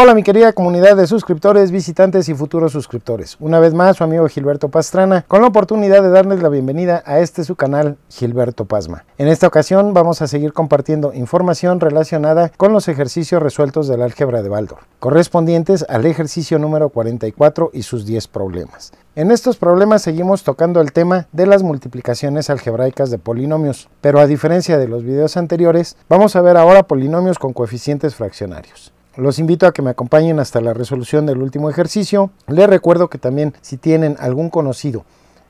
Hola mi querida comunidad de suscriptores, visitantes y futuros suscriptores. Una vez más su amigo Gilberto Pastrana con la oportunidad de darles la bienvenida a este su canal Gilberto Pasma. En esta ocasión vamos a seguir compartiendo información relacionada con los ejercicios resueltos del álgebra de Baldor, correspondientes al ejercicio número 44 y sus 10 problemas. En estos problemas seguimos tocando el tema de las multiplicaciones algebraicas de polinomios, pero a diferencia de los videos anteriores, vamos a ver ahora polinomios con coeficientes fraccionarios. Los invito a que me acompañen hasta la resolución del último ejercicio. Les recuerdo que también si tienen algún conocido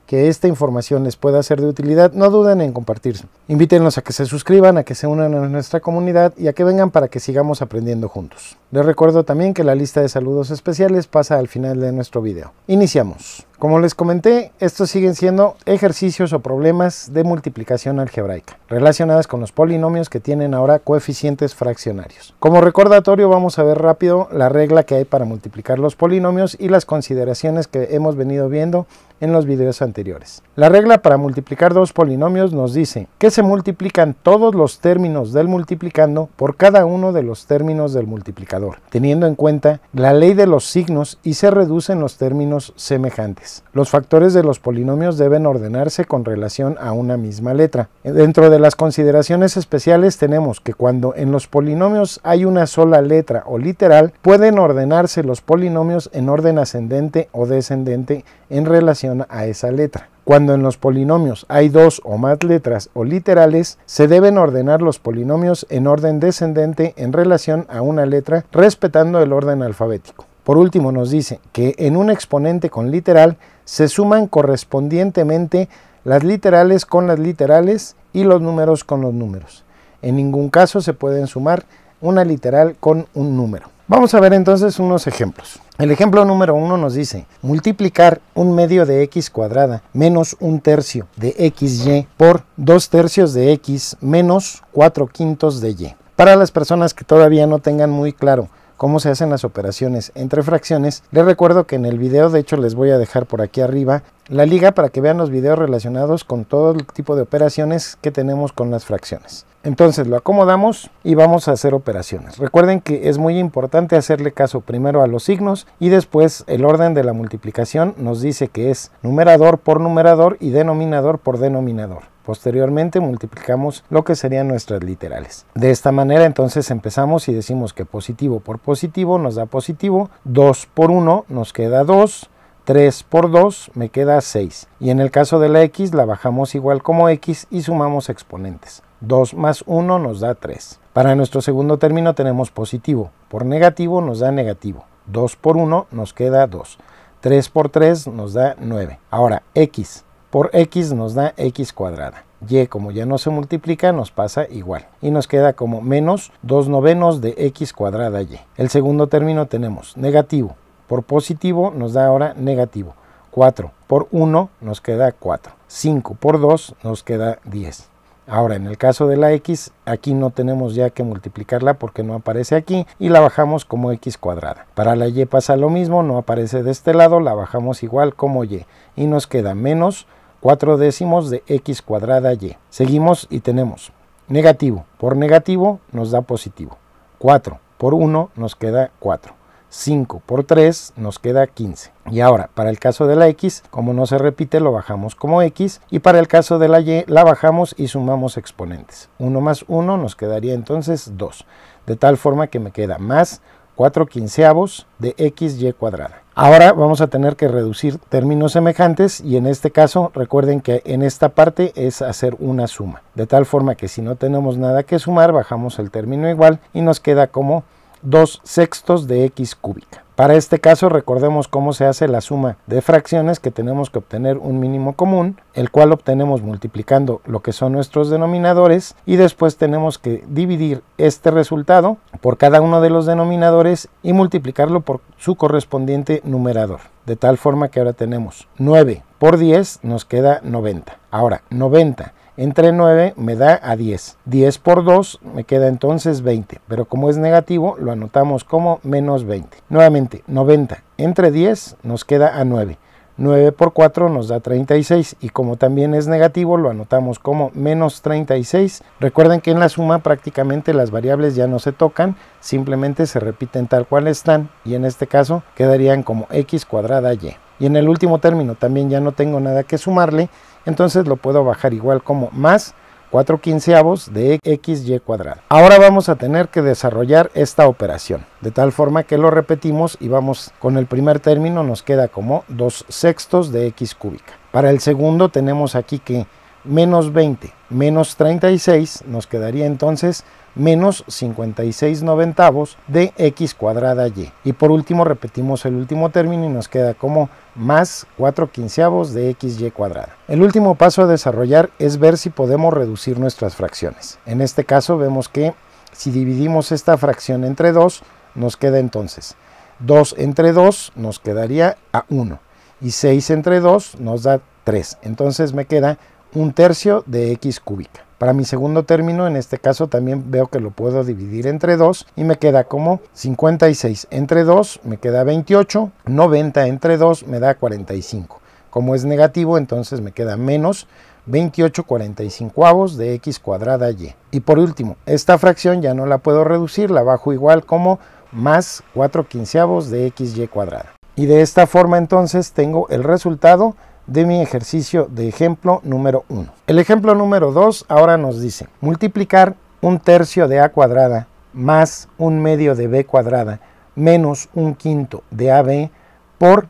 que esta información les pueda ser de utilidad, no duden en compartirse. Invítenlos a que se suscriban, a que se unan a nuestra comunidad y a que vengan para que sigamos aprendiendo juntos. Les recuerdo también que la lista de saludos especiales pasa al final de nuestro video. Iniciamos. Como les comenté, estos siguen siendo ejercicios o problemas de multiplicación algebraica, relacionadas con los polinomios que tienen ahora coeficientes fraccionarios. Como recordatorio vamos a ver rápido la regla que hay para multiplicar los polinomios y las consideraciones que hemos venido viendo en los videos anteriores. La regla para multiplicar dos polinomios nos dice que se multiplican todos los términos del multiplicando por cada uno de los términos del multiplicador teniendo en cuenta la ley de los signos y se reducen los términos semejantes. Los factores de los polinomios deben ordenarse con relación a una misma letra. Dentro de las consideraciones especiales tenemos que cuando en los polinomios hay una sola letra o literal, pueden ordenarse los polinomios en orden ascendente o descendente en relación a esa letra. Cuando en los polinomios hay dos o más letras o literales, se deben ordenar los polinomios en orden descendente en relación a una letra, respetando el orden alfabético. Por último, nos dice que en un exponente con literal se suman correspondientemente las literales con las literales y los números con los números. En ningún caso se pueden sumar una literal con un número. Vamos a ver entonces unos ejemplos. El ejemplo número uno nos dice, multiplicar un medio de x cuadrada menos un tercio de xy por dos tercios de x menos cuatro quintos de y. Para las personas que todavía no tengan muy claro cómo se hacen las operaciones entre fracciones, les recuerdo que en el video, de hecho les voy a dejar por aquí arriba, la liga para que vean los videos relacionados con todo el tipo de operaciones que tenemos con las fracciones. Entonces lo acomodamos y vamos a hacer operaciones. Recuerden que es muy importante hacerle caso primero a los signos y después el orden de la multiplicación nos dice que es numerador por numerador y denominador por denominador. Posteriormente multiplicamos lo que serían nuestras literales. De esta manera entonces empezamos y decimos que positivo por positivo nos da positivo, 2 por 1 nos queda 2, 3 por 2 me queda 6. Y en el caso de la x la bajamos igual como x y sumamos exponentes. 2 más 1 nos da 3. Para nuestro segundo término tenemos positivo, por negativo nos da negativo. 2 por 1 nos queda 2. 3 por 3 nos da 9. Ahora, x por x nos da x cuadrada. Y como ya no se multiplica nos pasa igual y nos queda como menos 2 novenos de x cuadrada y. El segundo término tenemos negativo, por positivo nos da ahora negativo. 4 por 1 nos queda 4. 5 por 2 nos queda 10. Ahora, en el caso de la x, aquí no tenemos ya que multiplicarla porque no aparece aquí y la bajamos como x cuadrada. Para la y pasa lo mismo, no aparece de este lado, la bajamos igual como y y nos queda menos 4 décimos de x cuadrada y. Seguimos y tenemos negativo por negativo nos da positivo. 4 por 1 nos queda 4. 5 por 3 nos queda 15. Y ahora, para el caso de la X, como no se repite, lo bajamos como X. Y para el caso de la Y, la bajamos y sumamos exponentes. 1 más 1 nos quedaría entonces 2. De tal forma que me queda más 4 quinceavos de xy cuadrada. Ahora vamos a tener que reducir términos semejantes y en este caso recuerden que en esta parte es hacer una suma. De tal forma que si no tenemos nada que sumar bajamos el término igual y nos queda como 2 sextos de x cúbica. Para este caso recordemos cómo se hace la suma de fracciones que tenemos que obtener un mínimo común, el cual obtenemos multiplicando lo que son nuestros denominadores y después tenemos que dividir este resultado por cada uno de los denominadores y multiplicarlo por su correspondiente numerador. De tal forma que ahora tenemos 9 por 10 nos queda 90. Ahora, 90 entre 9 me da a 10. 10 por 2 me queda entonces 20, pero como es negativo lo anotamos como menos 20. Nuevamente, 90 entre 10 nos queda a 9. 9 por 4 nos da 36 y como también es negativo lo anotamos como menos 36. Recuerden que en la suma prácticamente las variables ya no se tocan, simplemente se repiten tal cual están y en este caso quedarían como x cuadrada y. Y en el último término también ya no tengo nada que sumarle, entonces lo puedo bajar igual como más 4 quinceavos de xy cuadrado. Ahora vamos a tener que desarrollar esta operación, de tal forma que lo repetimos y vamos con el primer término nos queda como 2 sextos de x cúbica. Para el segundo tenemos aquí que menos 20 menos 36 nos quedaría entonces menos 56 noventavos de x cuadrada y. Y por último repetimos el último término y nos queda como más 4 quinceavos de xy cuadrada. El último paso a desarrollar es ver si podemos reducir nuestras fracciones. En este caso vemos que si dividimos esta fracción entre 2 nos queda entonces 2 entre 2 nos quedaría a 1 y 6 entre 2 nos da 3. Entonces me queda un tercio de x cúbica. Para mi segundo término, en este caso también veo que lo puedo dividir entre 2 y me queda como 56 entre 2 me queda 28, 90 entre 2 me da 45. Como es negativo, entonces me queda menos 28 45 avos de x cuadrada y. Y por último, esta fracción ya no la puedo reducir, la bajo igual como más 4 quinceavos de xy cuadrada. Y de esta forma entonces tengo el resultado de mi ejercicio de ejemplo número 1. El ejemplo número 2 ahora nos dice multiplicar un tercio de a cuadrada más un medio de b cuadrada menos un quinto de ab por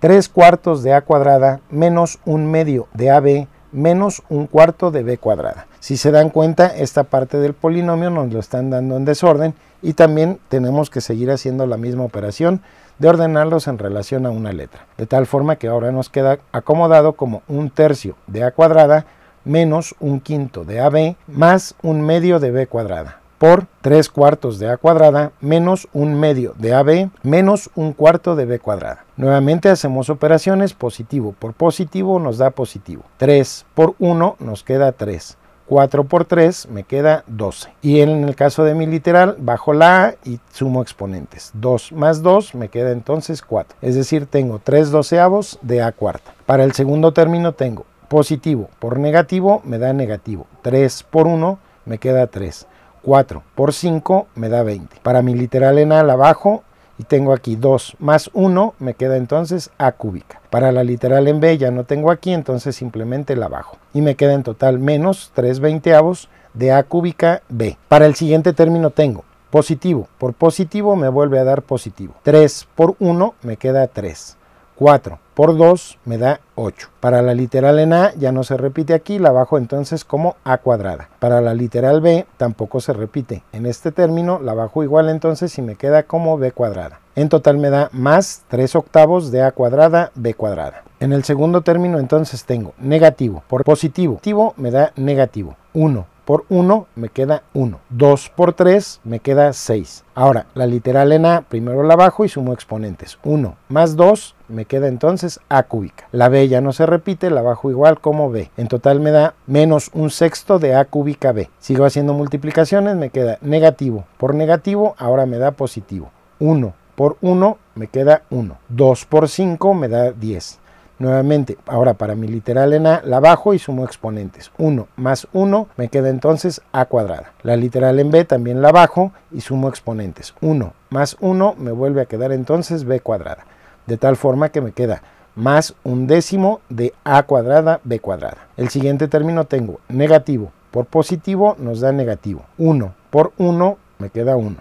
tres cuartos de a cuadrada menos un medio de ab menos un cuarto de b cuadrada. Si se dan cuenta, esta parte del polinomio nos lo están dando en desorden y también tenemos que seguir haciendo la misma operación de ordenarlos en relación a una letra. De tal forma que ahora nos queda acomodado como un tercio de a cuadrada menos un quinto de ab más un medio de b cuadrada por 3 cuartos de a cuadrada menos un medio de AB menos un cuarto de b cuadrada. Nuevamente hacemos operaciones positivo por positivo nos da positivo. 3 por 1 nos queda 3. 4 por 3 me queda 12. Y en el caso de mi literal, bajo la A y sumo exponentes. 2 más 2 me queda entonces 4. Es decir, tengo 3 doceavos de A cuarta. Para el segundo término tengo positivo por negativo me da negativo. 3 por 1 me queda 3. 4 por 5 me da 20. Para mi literal en A la bajo y tengo aquí 2 más 1 me queda entonces A cúbica. Para la literal en B ya no tengo aquí, entonces simplemente la bajo. Y me queda en total menos 3 veinteavos de A cúbica B. Para el siguiente término tengo positivo. Por positivo me vuelve a dar positivo. 3 por 1 me queda 3. 4 por 2 me da 8. Para la literal en A ya no se repite aquí, la bajo entonces como A cuadrada. Para la literal B tampoco se repite. En este término la bajo igual entonces y me queda como B cuadrada. En total me da más 3 octavos de A cuadrada B cuadrada. En el segundo término entonces tengo negativo por positivo. Positivo me da negativo. 1 por 1 me queda 1. 2 por 3 me queda 6. Ahora, la literal en A primero la bajo y sumo exponentes. 1 más 2 me queda entonces A cúbica. La B ya no se repite, la bajo igual como B. En total me da menos un sexto de A cúbica B. Sigo haciendo multiplicaciones, me queda negativo por negativo, ahora me da positivo. 1 por 1 me queda 1. 2 por 5 me da 10. Nuevamente, ahora para mi literal en A la bajo y sumo exponentes. 1 más 1 me queda entonces A cuadrada. La literal en B también la bajo y sumo exponentes. 1 más 1 me vuelve a quedar entonces B cuadrada. De tal forma que me queda más un décimo de A cuadrada B cuadrada. El siguiente término tengo negativo por positivo nos da negativo. 1 por 1 me queda 1.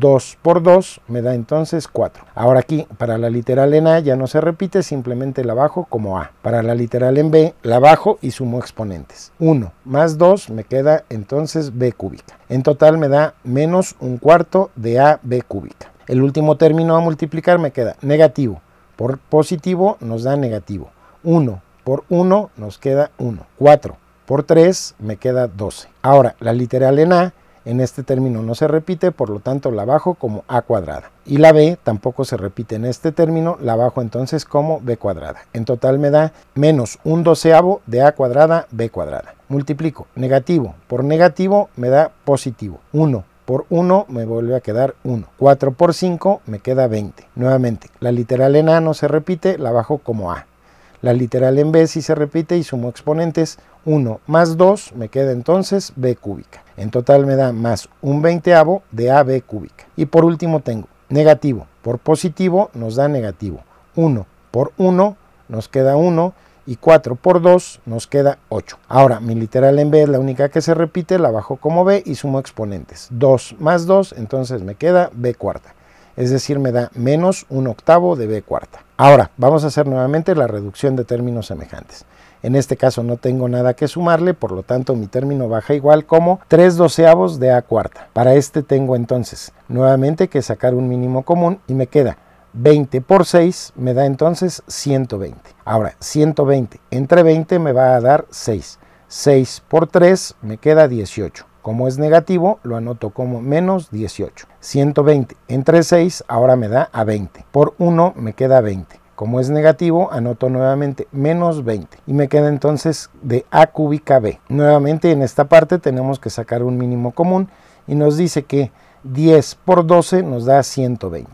2 por 2 me da entonces 4. Ahora aquí, para la literal en A ya no se repite, simplemente la bajo como A. Para la literal en B, la bajo y sumo exponentes. 1 más 2 me queda entonces B cúbica. En total me da menos un cuarto de AB cúbica. El último término a multiplicar me queda negativo. Por positivo nos da negativo. 1 por 1 nos queda 1. 4 por 3 me queda 12. Ahora, la literal en A en este término no se repite, por lo tanto la bajo como a cuadrada. Y la b tampoco se repite en este término, la bajo entonces como b cuadrada. En total me da menos un doceavo de a cuadrada b cuadrada. Multiplico negativo por negativo me da positivo. 1 por 1 me vuelve a quedar 1. 4 por 5 me queda 20. Nuevamente, la literal en A no se repite, la bajo como A. La literal en B sí se repite y sumo exponentes 1 más 2 me queda entonces b cúbica. En total me da más un veinteavo de ab cúbica. Y por último tengo negativo por positivo nos da negativo. 1 por 1 nos queda 1 y 4 por 2 nos queda 8. Ahora, mi literal en B es la única que se repite, la bajo como B y sumo exponentes. 2 más 2, entonces me queda B cuarta. Es decir, me da menos un octavo de B cuarta. Ahora, vamos a hacer nuevamente la reducción de términos semejantes. En este caso no tengo nada que sumarle, por lo tanto mi término baja igual como 3 doceavos de A cuarta. Para este tengo entonces nuevamente que sacar un mínimo común y me queda 20 por 6 me da entonces 120. Ahora, 120 entre 20 me va a dar 6. 6 por 3 me queda 18. Como es negativo, lo anoto como menos 18. 120 entre 6 ahora me da a 20. Por 1 me queda 20. Como es negativo, anoto nuevamente menos 20 y me queda entonces de a cúbica b. Nuevamente en esta parte tenemos que sacar un mínimo común y nos dice que 10 por 12 nos da 120.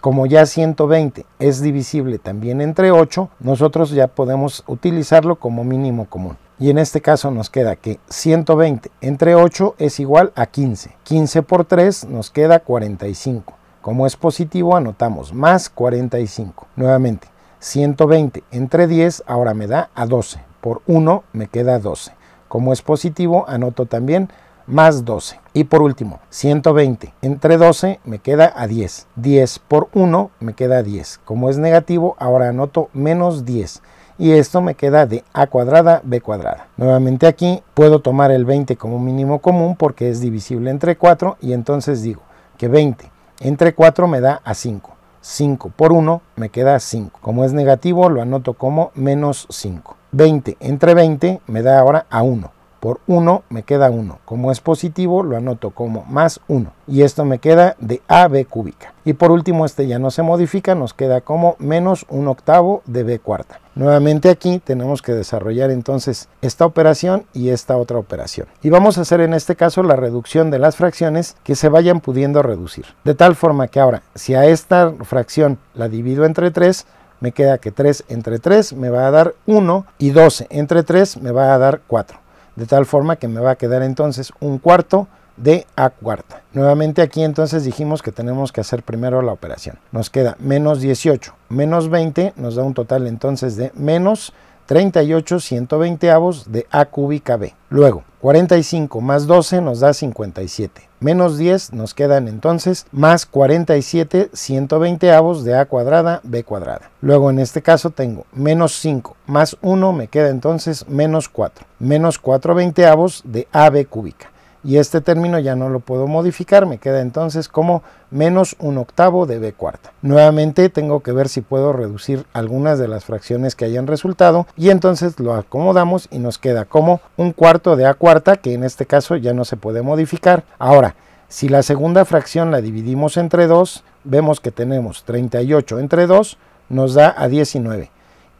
Como ya 120 es divisible también entre 8, nosotros ya podemos utilizarlo como mínimo común. Y en este caso nos queda que 120 entre 8 es igual a 15. 15 por 3 nos queda 45. Como es positivo, anotamos más 45. Nuevamente, 120 entre 10 ahora me da a 12. Por 1 me queda 12. Como es positivo, anoto también más 12. Y por último, 120 entre 12 me queda a 10. 10 por 1 me queda 10. Como es negativo, ahora anoto menos 10. Y esto me queda de a cuadrada, b cuadrada. Nuevamente aquí puedo tomar el 20 como mínimo común porque es divisible entre 4 y entonces digo que 20 entre 4 me da a 5. 5 por 1 me queda 5. Como es negativo, lo anoto como menos 5. 20 entre 20 me da ahora a 1 por 1 me queda 1. Como es positivo, lo anoto como más 1. Y esto me queda de b cúbica. Y por último, este ya no se modifica, nos queda como menos un octavo de B cuarta. Nuevamente aquí tenemos que desarrollar entonces esta operación y esta otra operación. Y vamos a hacer en este caso la reducción de las fracciones que se vayan pudiendo reducir. De tal forma que ahora, si a esta fracción la divido entre 3, me queda que 3 entre 3 me va a dar 1 y 12 entre 3 me va a dar 4 de tal forma que me va a quedar entonces un cuarto de a cuarta. Nuevamente aquí entonces dijimos que tenemos que hacer primero la operación. Nos queda menos 18, menos 20, nos da un total entonces de menos 38 120 avos de a cúbica b. Luego, 45 más 12 nos da 57. Menos 10 nos quedan entonces más 47 120 avos de a cuadrada b cuadrada. Luego en este caso tengo menos 5 más 1 me queda entonces menos 4. Menos 4 20 avos de ab cúbica y este término ya no lo puedo modificar, me queda entonces como menos un octavo de b cuarta. Nuevamente tengo que ver si puedo reducir algunas de las fracciones que hayan resultado y entonces lo acomodamos y nos queda como un cuarto de a cuarta que en este caso ya no se puede modificar. Ahora, si la segunda fracción la dividimos entre 2, vemos que tenemos 38 entre 2 nos da a 19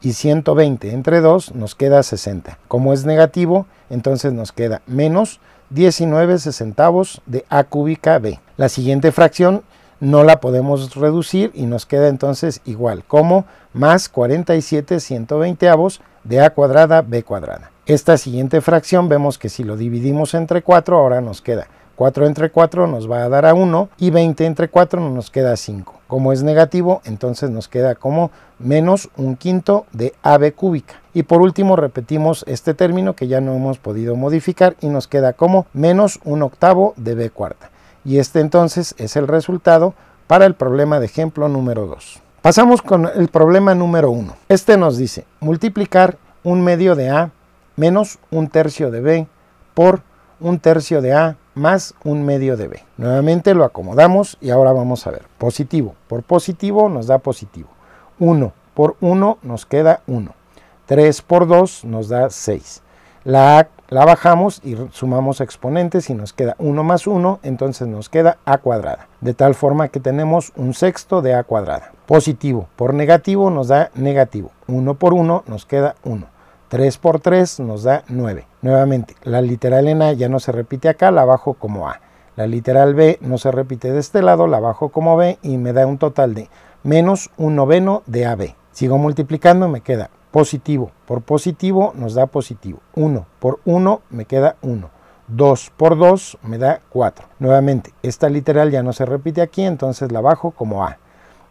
y 120 entre 2 nos queda 60. Como es negativo, entonces nos queda menos 19 centavos de A cúbica B. La siguiente fracción no la podemos reducir y nos queda entonces igual como más 47 120 avos de a cuadrada b cuadrada. Esta siguiente fracción vemos que si lo dividimos entre 4 ahora nos queda 4 entre 4 nos va a dar a 1 y 20 entre 4 nos queda 5. Como es negativo entonces nos queda como menos un quinto de ab cúbica. Y por último repetimos este término que ya no hemos podido modificar y nos queda como menos un octavo de B cuarta. Y este entonces es el resultado para el problema de ejemplo número 2. Pasamos con el problema número 1. Este nos dice multiplicar un medio de A menos un tercio de B por un tercio de A más un medio de B. Nuevamente lo acomodamos y ahora vamos a ver. Positivo por positivo nos da positivo. 1 por 1 nos queda 1. 3 por 2 nos da 6. La la bajamos y sumamos exponentes y nos queda 1 más 1, entonces nos queda a cuadrada. De tal forma que tenemos un sexto de a cuadrada. Positivo por negativo nos da negativo. 1 por 1 nos queda 1. 3 por 3 nos da 9. Nuevamente, la literal en A ya no se repite acá, la bajo como A. La literal B no se repite de este lado, la bajo como B y me da un total de menos un noveno de AB. Sigo multiplicando y me queda positivo. Por positivo nos da positivo. 1 por 1 me queda 1. 2 por 2 me da 4. Nuevamente, esta literal ya no se repite aquí, entonces la bajo como A.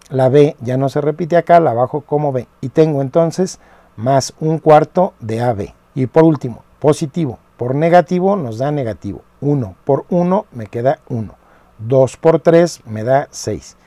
La B ya no se repite acá, la bajo como B. Y tengo entonces más un cuarto de AB. Y por último, positivo por negativo nos da negativo. 1 por 1 me queda 1. 2 por 3 me da 6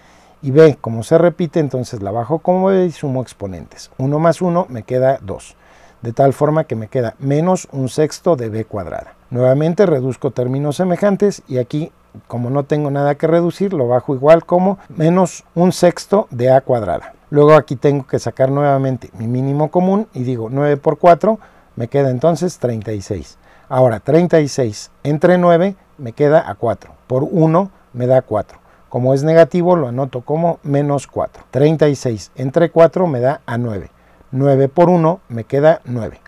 y b, como se repite, entonces la bajo como B y sumo exponentes. 1 más 1 me queda 2, de tal forma que me queda menos un sexto de B cuadrada. Nuevamente reduzco términos semejantes y aquí, como no tengo nada que reducir, lo bajo igual como menos un sexto de A cuadrada. Luego aquí tengo que sacar nuevamente mi mínimo común y digo 9 por 4, me queda entonces 36. Ahora 36 entre 9 me queda a 4, por 1 me da 4. Como es negativo, lo anoto como menos 4. 36 entre 4 me da a 9. 9 por 1 me queda 9.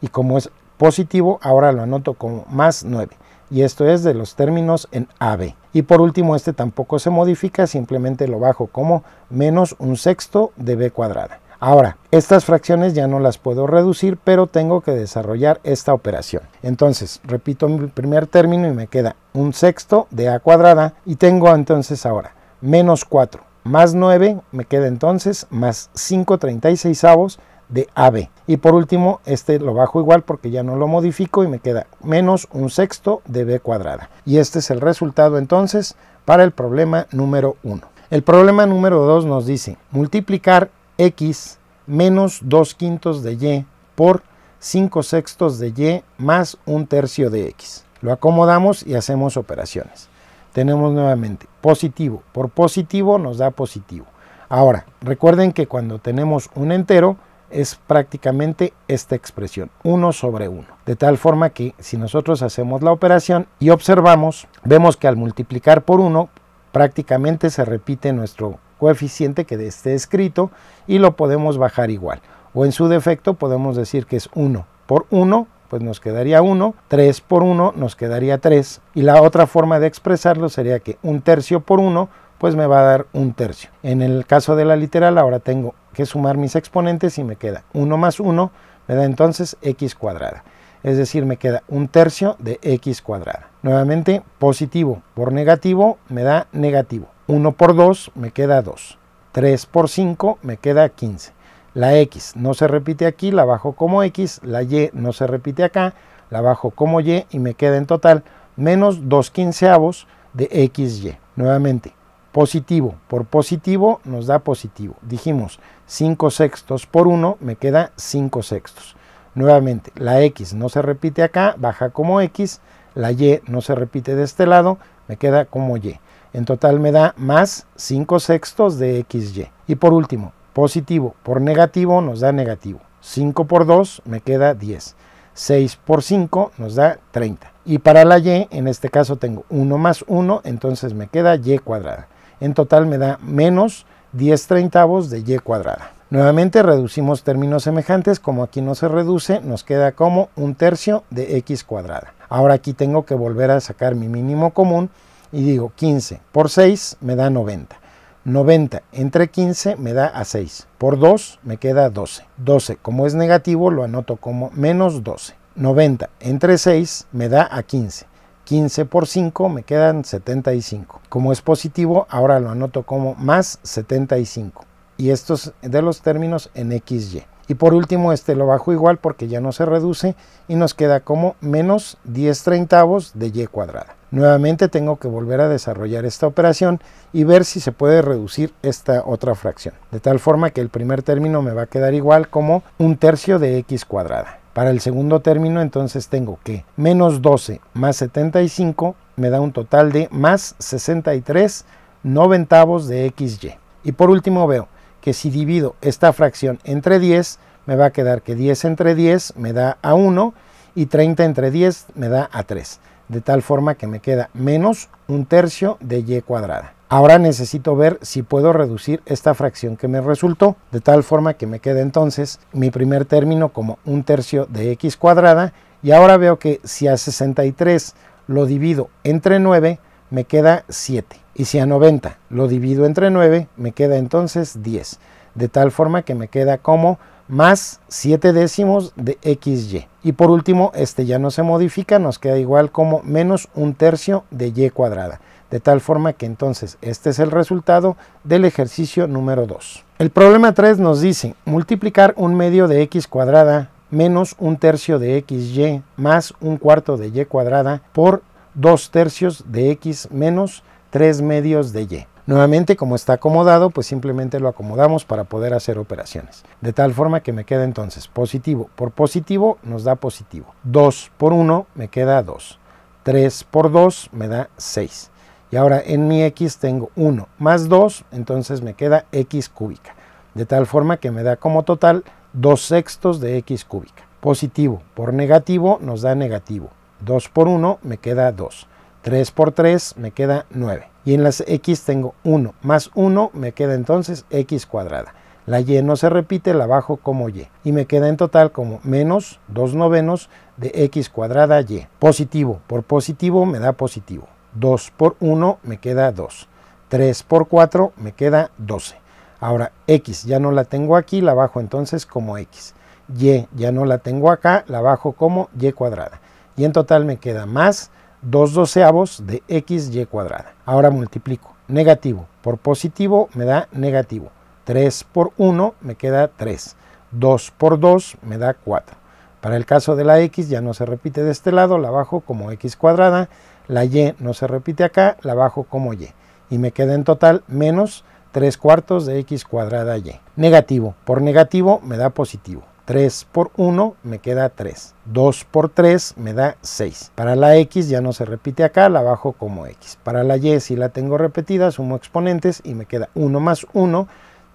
Y como es positivo, ahora lo anoto como más 9. Y esto es de los términos en AB. Y por último, este tampoco se modifica, simplemente lo bajo como menos un sexto de B cuadrada. Ahora, estas fracciones ya no las puedo reducir, pero tengo que desarrollar esta operación. Entonces, repito mi primer término y me queda un sexto de a cuadrada y tengo entonces ahora menos 4 más 9, me queda entonces más 5 36 avos de AB. Y por último, este lo bajo igual porque ya no lo modifico y me queda menos un sexto de B cuadrada. Y este es el resultado entonces para el problema número 1. El problema número 2 nos dice multiplicar x menos 2 quintos de y por 5 sextos de y más un tercio de x. Lo acomodamos y hacemos operaciones. Tenemos nuevamente positivo por positivo nos da positivo. Ahora, recuerden que cuando tenemos un entero es prácticamente esta expresión, 1 sobre 1. De tal forma que si nosotros hacemos la operación y observamos, vemos que al multiplicar por 1 prácticamente se repite nuestro coeficiente que esté escrito y lo podemos bajar igual. O en su defecto podemos decir que es 1 por 1, pues nos quedaría 1, 3 por 1 nos quedaría 3. Y la otra forma de expresarlo sería que un tercio por 1 pues me va a dar un tercio. En el caso de la literal ahora tengo que sumar mis exponentes y me queda 1 más 1 me da entonces x cuadrada. Es decir, me queda un tercio de x cuadrada. Nuevamente, positivo por negativo me da negativo. 1 por 2 me queda 2. 3 por 5 me queda 15. La X no se repite aquí, la bajo como X. La Y no se repite acá, la bajo como Y y me queda en total menos 2 quinceavos de XY. Nuevamente, positivo por positivo nos da positivo. Dijimos 5 sextos por 1 me queda 5 sextos. Nuevamente, la X no se repite acá, baja como X. La Y no se repite de este lado, me queda como Y. En total me da más 5 sextos de XY. Y por último, positivo por negativo nos da negativo. 5 por 2 me queda 10. 6 por 5 nos da 30. Y para la Y, en este caso tengo 1 más 1, entonces me queda Y cuadrada. En total me da menos 10 treintavos de Y cuadrada. Nuevamente reducimos términos semejantes, como aquí no se reduce, nos queda como un tercio de X cuadrada. Ahora aquí tengo que volver a sacar mi mínimo común y digo 15 por 6 me da 90. 90 entre 15 me da a 6. Por 2 me queda 12. 12 como es negativo lo anoto como menos 12. 90 entre 6 me da a 15. 15 por 5 me quedan 75. Como es positivo ahora lo anoto como más 75. Y estos de los términos en XY. Y por último, este lo bajo igual porque ya no se reduce y nos queda como menos 10 treintavos de y cuadrada. Nuevamente tengo que volver a desarrollar esta operación y ver si se puede reducir esta otra fracción. De tal forma que el primer término me va a quedar igual como un tercio de x cuadrada. Para el segundo término entonces tengo que menos 12 más 75 me da un total de más 63 noventavos de xy. Y por último veo que si divido esta fracción entre 10, me va a quedar que 10 entre 10 me da a 1 y 30 entre 10 me da a 3, de tal forma que me queda menos un tercio de y cuadrada. Ahora necesito ver si puedo reducir esta fracción que me resultó, de tal forma que me quede entonces mi primer término como un tercio de x cuadrada, y ahora veo que si a 63 lo divido entre 9, me queda 7. Y si a 90 lo divido entre 9, me queda entonces 10. De tal forma que me queda como más 7 décimos de XY. Y por último, este ya no se modifica, nos queda igual como menos un tercio de Y cuadrada. De tal forma que entonces este es el resultado del ejercicio número 2. El problema 3 nos dice multiplicar un medio de X cuadrada menos 1 tercio de XY más un cuarto de Y cuadrada por 2 tercios de X menos 3 medios de Y. Nuevamente, como está acomodado, pues simplemente lo acomodamos para poder hacer operaciones. De tal forma que me queda entonces positivo por positivo nos da positivo. 2 por 1 me queda 2. 3 por 2 me da 6. Y ahora en mi x tengo 1 más 2, entonces me queda x cúbica. De tal forma que me da como total 2 sextos de x cúbica. Positivo por negativo nos da negativo. 2 por 1 me queda 2. 3 por 3 me queda 9. Y en las x tengo 1 más 1 me queda entonces x cuadrada. La y no se repite, la bajo como y. Y me queda en total como menos 2 novenos de x cuadrada y. Positivo por positivo me da positivo. 2 por 1 me queda 2. 3 por 4 me queda 12. Ahora x ya no la tengo aquí, la bajo entonces como x. Y ya no la tengo acá, la bajo como y cuadrada. Y en total me queda más 2 doceavos de xy cuadrada. Ahora multiplico. Negativo por positivo me da negativo. 3 por 1 me queda 3. 2 por 2 me da 4. Para el caso de la x ya no se repite de este lado, la bajo como x cuadrada. La y no se repite acá, la bajo como y. Y me queda en total menos 3 cuartos de x cuadrada y. Negativo por negativo me da positivo. 3 por 1 me queda 3. 2 por 3 me da 6. Para la x ya no se repite acá, la bajo como x. Para la y si la tengo repetida, sumo exponentes y me queda 1 más 1.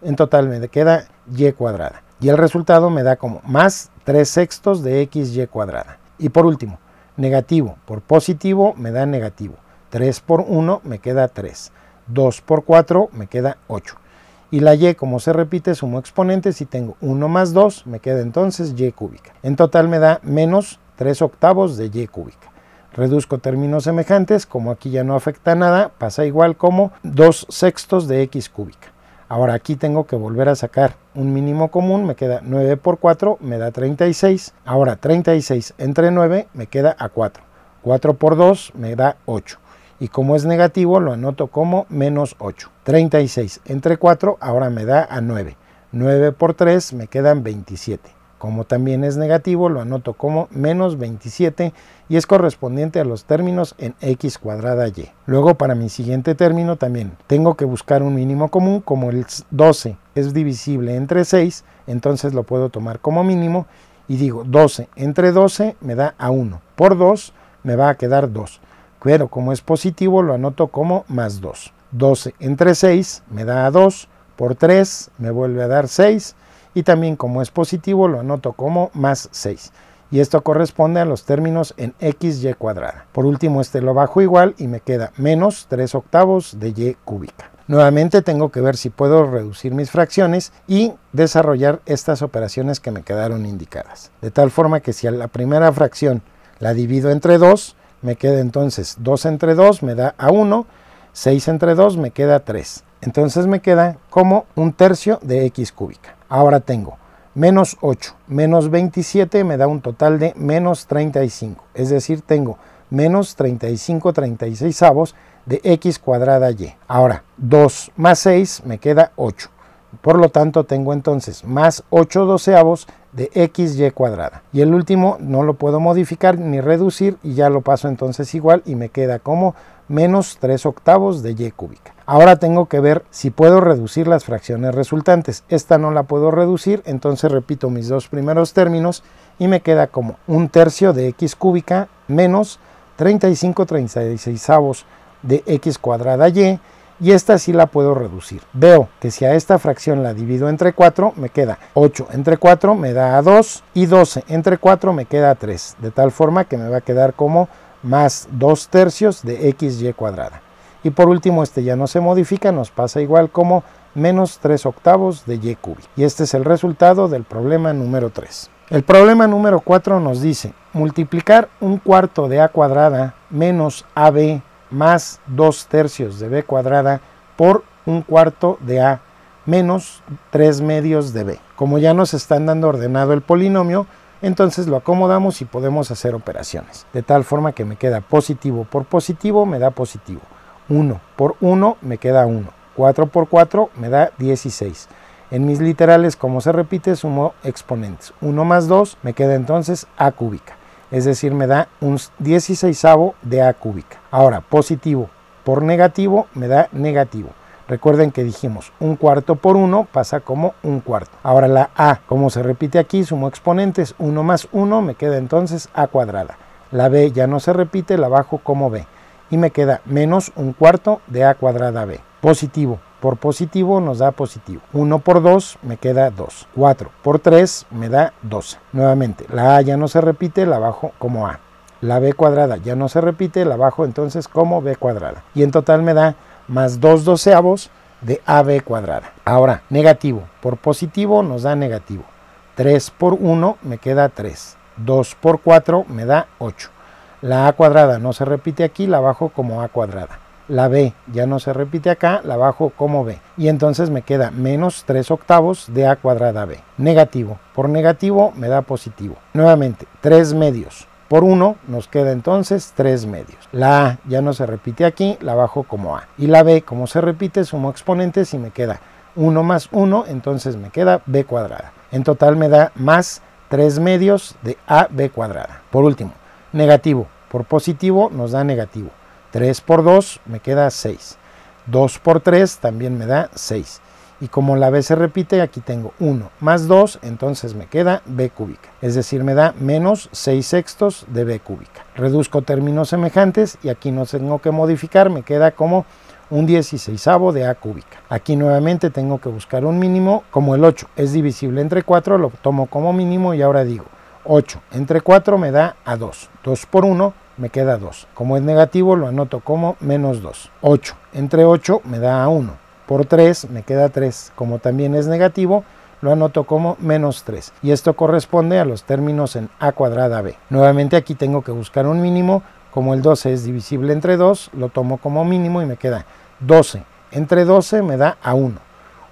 En total me queda y cuadrada. Y el resultado me da como más 3 sextos de xy cuadrada. Y por último, negativo por positivo me da negativo. 3 por 1 me queda 3. 2 por 4 me queda 8 y la y como se repite sumo exponentes si tengo 1 más 2, me queda entonces y cúbica. En total me da menos 3 octavos de y cúbica. Reduzco términos semejantes, como aquí ya no afecta nada, pasa igual como 2 sextos de x cúbica. Ahora aquí tengo que volver a sacar un mínimo común, me queda 9 por 4, me da 36. Ahora 36 entre 9 me queda a 4. 4 por 2 me da 8 y como es negativo lo anoto como menos 8. 36 entre 4 ahora me da a 9. 9 por 3 me quedan 27. Como también es negativo lo anoto como menos 27 y es correspondiente a los términos en x cuadrada y. Luego para mi siguiente término también tengo que buscar un mínimo común como el 12 es divisible entre 6 entonces lo puedo tomar como mínimo y digo 12 entre 12 me da a 1 por 2 me va a quedar 2 pero como es positivo, lo anoto como más 2. 12 entre 6 me da 2, por 3 me vuelve a dar 6 y también como es positivo lo anoto como más 6 y esto corresponde a los términos en y cuadrada. Por último este lo bajo igual y me queda menos 3 octavos de y cúbica. Nuevamente tengo que ver si puedo reducir mis fracciones y desarrollar estas operaciones que me quedaron indicadas. De tal forma que si a la primera fracción la divido entre 2, me queda entonces 2 entre 2 me da a 1, 6 entre 2 me queda 3. Entonces me queda como un tercio de x cúbica. Ahora tengo menos 8, menos 27 me da un total de menos 35. Es decir, tengo menos 35 36 avos de x cuadrada y. Ahora, 2 más 6 me queda 8. Por lo tanto, tengo entonces más 8 doceavos de xy cuadrada. Y el último no lo puedo modificar ni reducir y ya lo paso entonces igual y me queda como menos 3 octavos de y cúbica. Ahora tengo que ver si puedo reducir las fracciones resultantes. Esta no la puedo reducir, entonces repito mis dos primeros términos y me queda como un tercio de x cúbica menos 35 36 avos de x cuadrada y y esta sí la puedo reducir. Veo que si a esta fracción la divido entre 4 me queda 8 entre 4 me da 2 y 12 entre 4 me queda 3, de tal forma que me va a quedar como más 2 tercios de xy cuadrada. Y por último este ya no se modifica, nos pasa igual como menos 3 octavos de y cúbico. Y este es el resultado del problema número 3. El problema número 4 nos dice multiplicar un cuarto de a cuadrada menos ab más 2 tercios de b cuadrada por un cuarto de a menos 3 medios de b. Como ya nos están dando ordenado el polinomio, entonces lo acomodamos y podemos hacer operaciones. De tal forma que me queda positivo por positivo, me da positivo. 1 por 1 me queda 1. 4 por 4 me da 16. En mis literales, como se repite, sumo exponentes. 1 más 2 me queda entonces a cúbica es decir, me da un 16 de A cúbica. Ahora, positivo por negativo me da negativo. Recuerden que dijimos un cuarto por 1 pasa como un cuarto. Ahora la A, como se repite aquí, sumo exponentes, 1 más 1 me queda entonces A cuadrada. La B ya no se repite, la bajo como B. Y me queda menos un cuarto de A cuadrada B. Positivo, por positivo nos da positivo. 1 por 2 me queda 2. 4 por 3 me da 12. Nuevamente, la A ya no se repite, la bajo como A. La B cuadrada ya no se repite, la bajo entonces como B cuadrada. Y en total me da más 2 doceavos de AB cuadrada. Ahora, negativo por positivo nos da negativo. 3 por 1 me queda 3. 2 por 4 me da 8. La A cuadrada no se repite aquí, la bajo como A cuadrada la B ya no se repite acá, la bajo como B. Y entonces me queda menos 3 octavos de A cuadrada B. Negativo. Por negativo me da positivo. Nuevamente, 3 medios. Por 1 nos queda entonces 3 medios. La A ya no se repite aquí, la bajo como A. Y la B, como se repite, sumo exponentes y me queda 1 más 1, entonces me queda B cuadrada. En total me da más 3 medios de AB cuadrada. Por último, negativo. Por positivo nos da negativo. 3 por 2 me queda 6. 2 por 3 también me da 6. Y como la b se repite, aquí tengo 1 más 2, entonces me queda b cúbica. Es decir, me da menos 6 sextos de b cúbica. Reduzco términos semejantes y aquí no tengo que modificar, me queda como un 16 de a cúbica. Aquí nuevamente tengo que buscar un mínimo, como el 8 es divisible entre 4, lo tomo como mínimo y ahora digo 8 entre 4 me da a 2. 2 por 1 me queda 2. Como es negativo, lo anoto como menos 2. 8. Entre 8 me da 1. Por 3 me queda 3. Como también es negativo, lo anoto como menos 3 y esto corresponde a los términos en a cuadrada b. Nuevamente aquí tengo que buscar un mínimo, como el 12 es divisible entre 2, lo tomo como mínimo y me queda 12. Entre 12 me da a 1.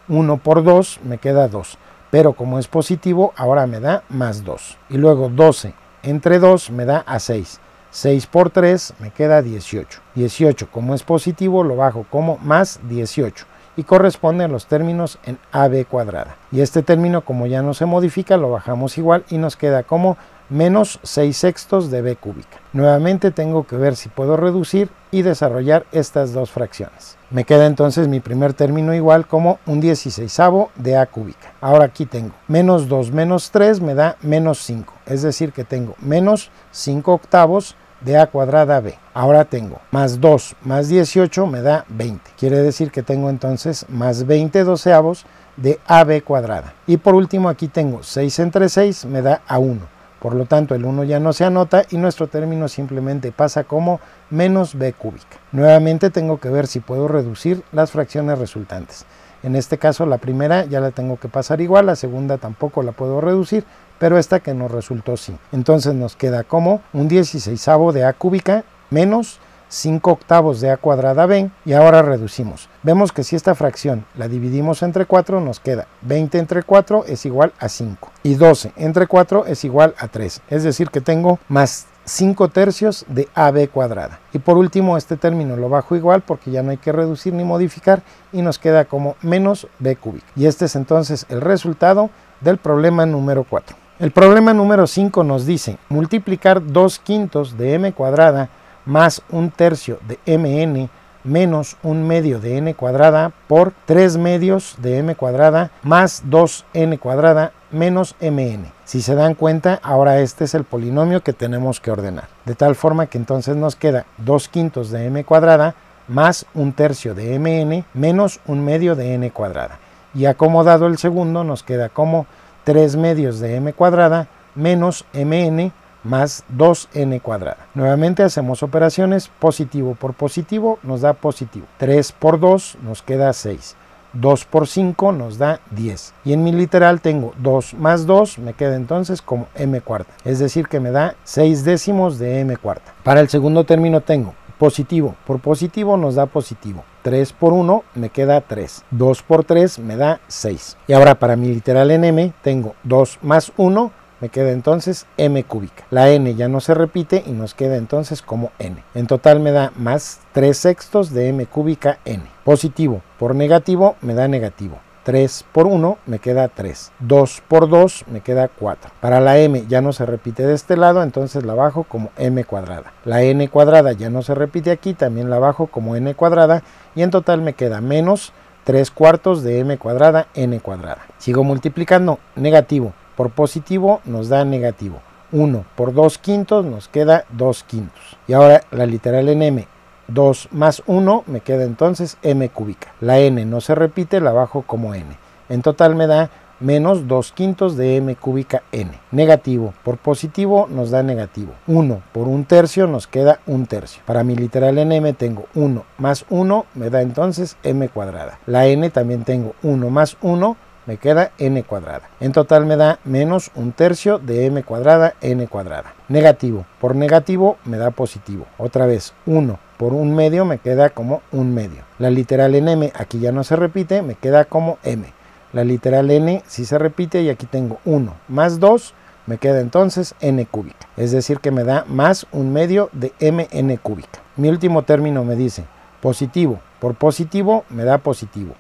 1 por 2 me queda 2, pero como es positivo ahora me da más 2. Y luego 12 entre 2 me da a 6. 6 por 3 me queda 18. 18 como es positivo lo bajo como más 18 y corresponde a los términos en AB cuadrada. Y este término como ya no se modifica lo bajamos igual y nos queda como menos 6 sextos de B cúbica. Nuevamente tengo que ver si puedo reducir y desarrollar estas dos fracciones. Me queda entonces mi primer término igual como un 16 de a cúbica. Ahora aquí tengo menos 2 menos 3 me da menos 5, es decir que tengo menos 5 octavos de a cuadrada b. Ahora tengo más 2 más 18 me da 20. Quiere decir que tengo entonces más 20 doceavos de ab cuadrada. Y por último aquí tengo 6 entre 6 me da a 1 por lo tanto, el 1 ya no se anota y nuestro término simplemente pasa como menos b cúbica. Nuevamente tengo que ver si puedo reducir las fracciones resultantes. En este caso la primera ya la tengo que pasar igual, la segunda tampoco la puedo reducir, pero esta que nos resultó sí. Entonces nos queda como un 16 de a cúbica menos 5 octavos de a cuadrada b y ahora reducimos. Vemos que si esta fracción la dividimos entre 4 nos queda 20 entre 4 es igual a 5 y 12 entre 4 es igual a 3. Es decir que tengo más 5 tercios de b cuadrada. Y por último este término lo bajo igual porque ya no hay que reducir ni modificar y nos queda como menos B cúbica. Y este es entonces el resultado del problema número 4. El problema número 5 nos dice multiplicar 2 quintos de m cuadrada más un tercio de mn menos un medio de n cuadrada por tres medios de m cuadrada más 2n cuadrada menos mn. Si se dan cuenta, ahora este es el polinomio que tenemos que ordenar. De tal forma que entonces nos queda dos quintos de m cuadrada más un tercio de mn menos un medio de n cuadrada. Y acomodado el segundo nos queda como tres medios de m cuadrada menos mn más 2n cuadrada. Nuevamente hacemos operaciones, positivo por positivo nos da positivo. 3 por 2 nos queda 6. 2 por 5 nos da 10. Y en mi literal tengo 2 más 2, me queda entonces como m cuarta. Es decir, que me da 6 décimos de m cuarta. Para el segundo término tengo positivo por positivo nos da positivo. 3 por 1 me queda 3. 2 por 3 me da 6. Y ahora para mi literal en m tengo 2 más 1 me queda entonces m cúbica. La n ya no se repite y nos queda entonces como n. En total me da más 3 sextos de m cúbica n. Positivo por negativo me da negativo. 3 por 1 me queda 3, 2 por 2 me queda 4. Para la m ya no se repite de este lado, entonces la bajo como m cuadrada. La n cuadrada ya no se repite aquí, también la bajo como n cuadrada y en total me queda menos 3 cuartos de m cuadrada n cuadrada. Sigo multiplicando, negativo por positivo nos da negativo. 1 por 2 quintos nos queda 2 quintos. Y ahora la literal en m. 2 más 1 me queda entonces m cúbica. La n no se repite, la bajo como n. En total me da menos 2 quintos de m cúbica n. Negativo por positivo nos da negativo. 1 por 1 tercio nos queda 1 tercio. Para mi literal en m tengo 1 más 1 me da entonces m cuadrada. La n también tengo 1 más 1 me queda n cuadrada. En total me da menos un tercio de m cuadrada n cuadrada. Negativo, por negativo me da positivo. Otra vez, 1 por un medio me queda como un medio. La literal en m aquí ya no se repite, me queda como m. La literal n si se repite y aquí tengo 1 más 2 me queda entonces n cúbica, es decir que me da más un medio de mn cúbica. Mi último término me dice positivo por positivo me da positivo.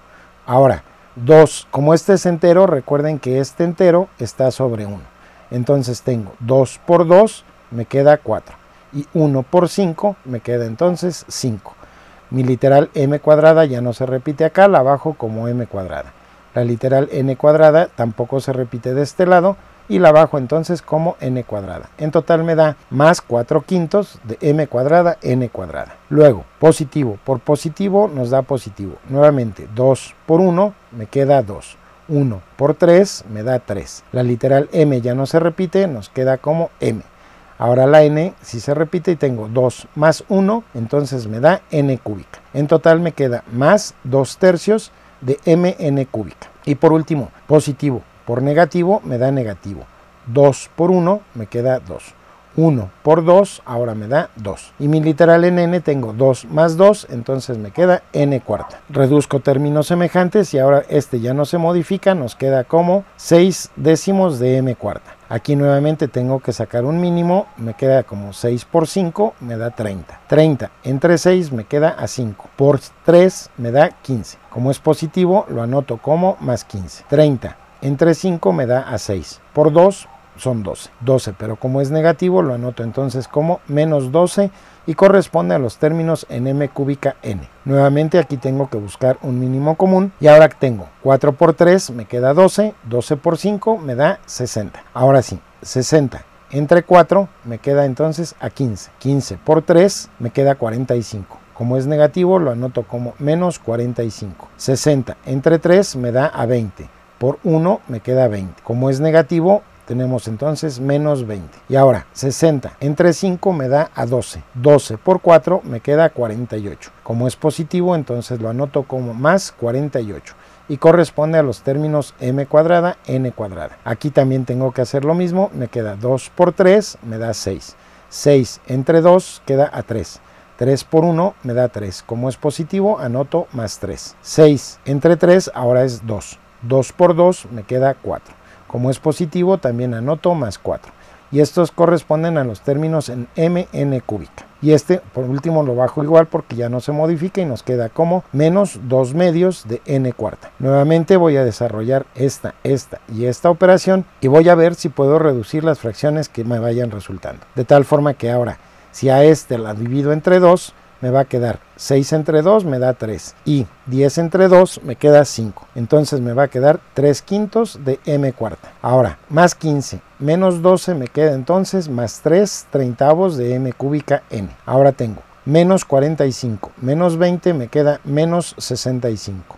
Ahora, 2. Como este es entero, recuerden que este entero está sobre 1. Entonces tengo 2 por 2, me queda 4. Y 1 por 5, me queda entonces 5. Mi literal m cuadrada ya no se repite acá, la bajo como m cuadrada. La literal n cuadrada tampoco se repite de este lado, y la bajo entonces como n cuadrada. En total me da más 4 quintos de m cuadrada n cuadrada. Luego, positivo por positivo nos da positivo. Nuevamente, 2 por 1 me queda 2. 1 por 3 me da 3. La literal m ya no se repite, nos queda como m. Ahora la n, si se repite y tengo 2 más 1, entonces me da n cúbica. En total me queda más 2 tercios de mn cúbica. Y por último, positivo por negativo me da negativo. 2 por 1 me queda 2. 1 por 2 ahora me da 2. Y mi literal en n tengo 2 más 2, entonces me queda n cuarta. Reduzco términos semejantes y ahora este ya no se modifica, nos queda como 6 décimos de m cuarta. Aquí nuevamente tengo que sacar un mínimo, me queda como 6 por 5, me da 30. 30 entre 6 me queda a 5. Por 3 me da 15. Como es positivo, lo anoto como más 15. 30 entre 5 me da a 6. Por 2 son 12. 12, pero como es negativo lo anoto entonces como menos 12 y corresponde a los términos en m cúbica n. Nuevamente aquí tengo que buscar un mínimo común y ahora tengo 4 por 3 me queda 12, 12 por 5 me da 60. Ahora sí, 60 entre 4 me queda entonces a 15, 15 por 3 me queda 45. Como es negativo lo anoto como menos 45. 60 entre 3 me da a 20 por 1 me queda 20. Como es negativo, tenemos entonces menos 20. Y ahora, 60 entre 5 me da a 12. 12 por 4 me queda 48. Como es positivo, entonces lo anoto como más 48 y corresponde a los términos m cuadrada, n cuadrada. Aquí también tengo que hacer lo mismo, me queda 2 por 3, me da 6. 6 entre 2 queda a 3. 3 por 1 me da 3. Como es positivo, anoto más 3. 6 entre 3 ahora es 2. 2 por 2 me queda 4. Como es positivo, también anoto más 4. Y estos corresponden a los términos en mn cúbica. Y este, por último, lo bajo igual porque ya no se modifica y nos queda como menos 2 medios de n cuarta. Nuevamente voy a desarrollar esta, esta y esta operación y voy a ver si puedo reducir las fracciones que me vayan resultando. De tal forma que ahora, si a este la divido entre 2, me va a quedar 6 entre 2 me da 3 y 10 entre 2 me queda 5. Entonces me va a quedar 3 quintos de m cuarta. Ahora, más 15 menos 12 me queda entonces más 3 treintavos de m cúbica n. Ahora tengo menos 45 menos 20 me queda menos 65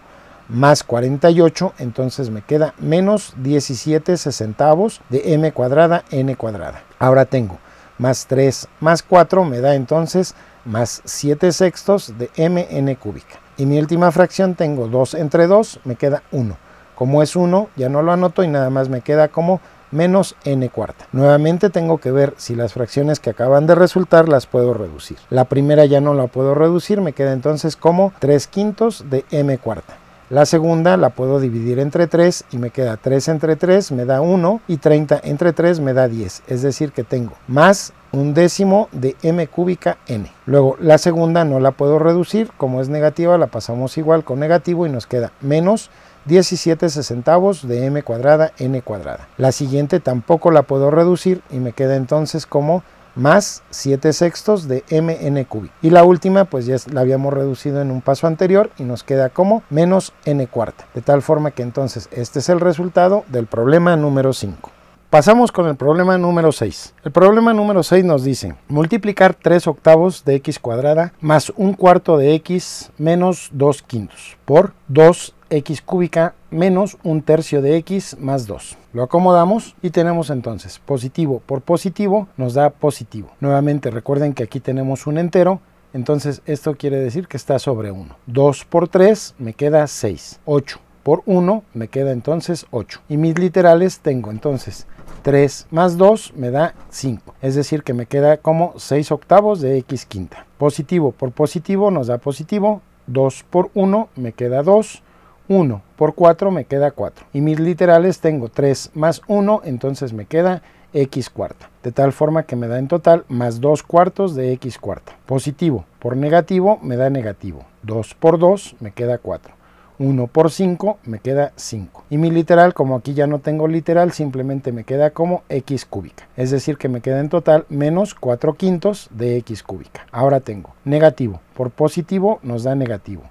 más 48, entonces me queda menos 17 sesentavos de m cuadrada n cuadrada. Ahora tengo más 3 más 4 me da entonces más 7 sextos de mn cúbica. Y mi última fracción tengo 2 entre 2, me queda 1. Como es 1, ya no lo anoto y nada más me queda como menos n cuarta. Nuevamente tengo que ver si las fracciones que acaban de resultar las puedo reducir. La primera ya no la puedo reducir, me queda entonces como 3 quintos de m cuarta. La segunda la puedo dividir entre 3 y me queda 3 entre 3 me da 1 y 30 entre 3 me da 10. Es decir que tengo más un décimo de m cúbica n. Luego la segunda no la puedo reducir, como es negativa la pasamos igual con negativo y nos queda menos 17 sesentavos de m cuadrada n cuadrada. La siguiente tampoco la puedo reducir y me queda entonces como más 7 sextos de m n cúbica Y la última, pues ya la habíamos reducido en un paso anterior y nos queda como menos n cuarta. De tal forma que entonces este es el resultado del problema número 5. Pasamos con el problema número 6. El problema número 6 nos dice multiplicar 3 octavos de x cuadrada más un cuarto de x menos 2 quintos por 2x cúbica menos un tercio de x más 2. Lo acomodamos y tenemos entonces positivo por positivo nos da positivo. Nuevamente recuerden que aquí tenemos un entero entonces esto quiere decir que está sobre 1. 2 por 3 me queda 6. 8 por 1 me queda entonces 8. Y mis literales tengo entonces 3 más 2 me da 5, es decir que me queda como 6 octavos de x quinta. Positivo por positivo nos da positivo, 2 por 1 me queda 2, 1 por 4 me queda 4. Y mis literales tengo 3 más 1, entonces me queda x cuarta. De tal forma que me da en total más 2 cuartos de x cuarta. Positivo por negativo me da negativo. 2 por 2 me queda 4. 1 por 5 me queda 5. Y mi literal, como aquí ya no tengo literal, simplemente me queda como x cúbica. Es decir, que me queda en total menos 4 quintos de x cúbica. Ahora tengo negativo por positivo nos da negativo.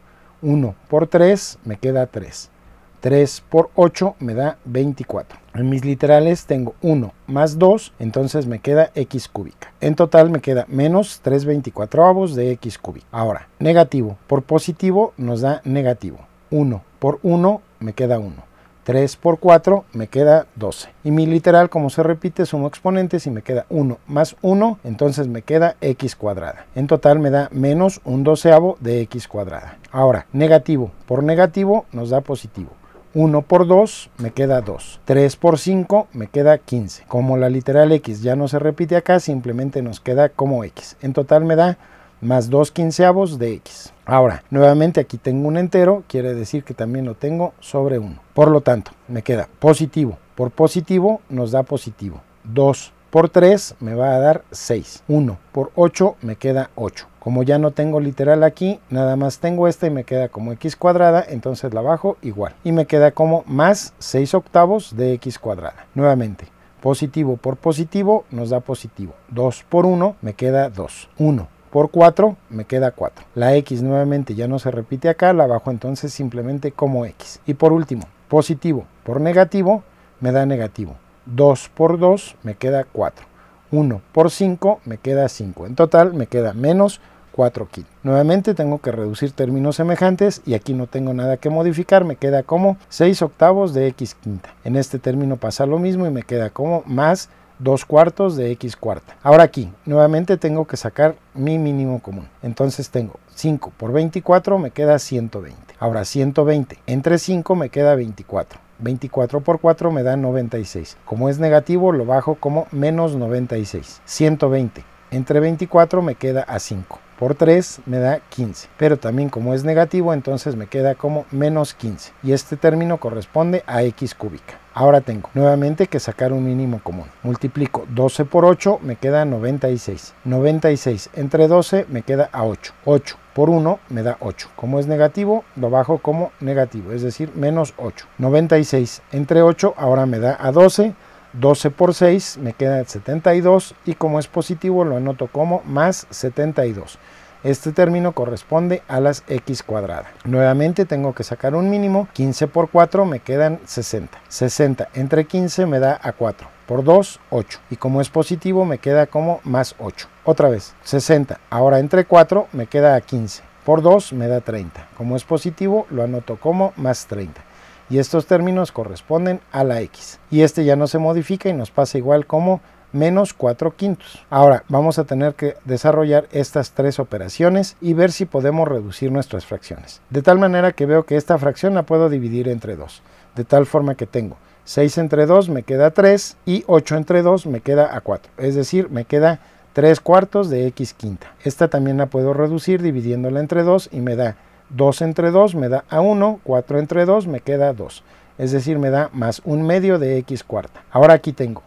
1 por 3 me queda 3. 3 por 8 me da 24. En mis literales tengo 1 más 2, entonces me queda x cúbica. En total me queda menos 3 24 avos de x cúbica. Ahora, negativo por positivo nos da negativo. 1 por 1 me queda 1. 3 por 4 me queda 12. Y mi literal, como se repite, sumo exponentes y me queda 1 más 1, entonces me queda x cuadrada. En total me da menos un doceavo de x cuadrada. Ahora, negativo por negativo nos da positivo. 1 por 2 me queda 2, 3 por 5 me queda 15. Como la literal x ya no se repite acá, simplemente nos queda como x. En total me da más 2 quinceavos de x. Ahora, nuevamente aquí tengo un entero, quiere decir que también lo tengo sobre 1. Por lo tanto, me queda positivo. Por positivo nos da positivo. 2 por 3 me va a dar 6. 1 por 8 me queda 8. Como ya no tengo literal aquí, nada más tengo esta y me queda como x cuadrada, entonces la bajo igual. Y me queda como más 6 octavos de x cuadrada. Nuevamente, positivo por positivo nos da positivo. 2 por 1 me queda 2. 1 por 4 me queda 4. La x nuevamente ya no se repite acá, la bajo entonces simplemente como x. Y por último, positivo por negativo me da negativo. 2 por 2 me queda 4. 1 por 5 me queda 5. En total me queda menos 4 quintos, Nuevamente tengo que reducir términos semejantes y aquí no tengo nada que modificar, me queda como 6 octavos de x quinta. En este término pasa lo mismo y me queda como más 2 cuartos de x cuarta. Ahora aquí, nuevamente tengo que sacar mi mínimo común. Entonces tengo 5 por 24 me queda 120. Ahora 120 entre 5 me queda 24. 24 por 4 me da 96. Como es negativo, lo bajo como menos 96. 120 entre 24 me queda a 5 por 3 me da 15. Pero también como es negativo, entonces me queda como menos 15. Y este término corresponde a x cúbica. Ahora tengo nuevamente que sacar un mínimo común. Multiplico 12 por 8, me queda 96. 96 entre 12 me queda a 8. 8 por 1 me da 8. Como es negativo, lo bajo como negativo, es decir, menos 8. 96 entre 8 ahora me da a 12. 12 por 6 me queda 72 y como es positivo lo anoto como más 72. Este término corresponde a las x cuadrada. Nuevamente tengo que sacar un mínimo, 15 por 4 me quedan 60. 60 entre 15 me da a 4 por 2, 8. Y como es positivo, me queda como más 8. Otra vez, 60. Ahora entre 4 me queda a 15. Por 2 me da 30. Como es positivo, lo anoto como más 30. Y estos términos corresponden a la x. Y este ya no se modifica y nos pasa igual como menos 4 quintos. Ahora vamos a tener que desarrollar estas tres operaciones y ver si podemos reducir nuestras fracciones. De tal manera que veo que esta fracción la puedo dividir entre 2, de tal forma que tengo 6 entre 2 me queda 3 y 8 entre 2 me queda a 4, es decir, me queda 3 cuartos de x quinta. Esta también la puedo reducir dividiéndola entre 2 y me da 2 entre 2 me da a 1, 4 entre 2 me queda 2, es decir, me da más un medio de x cuarta. Ahora aquí tengo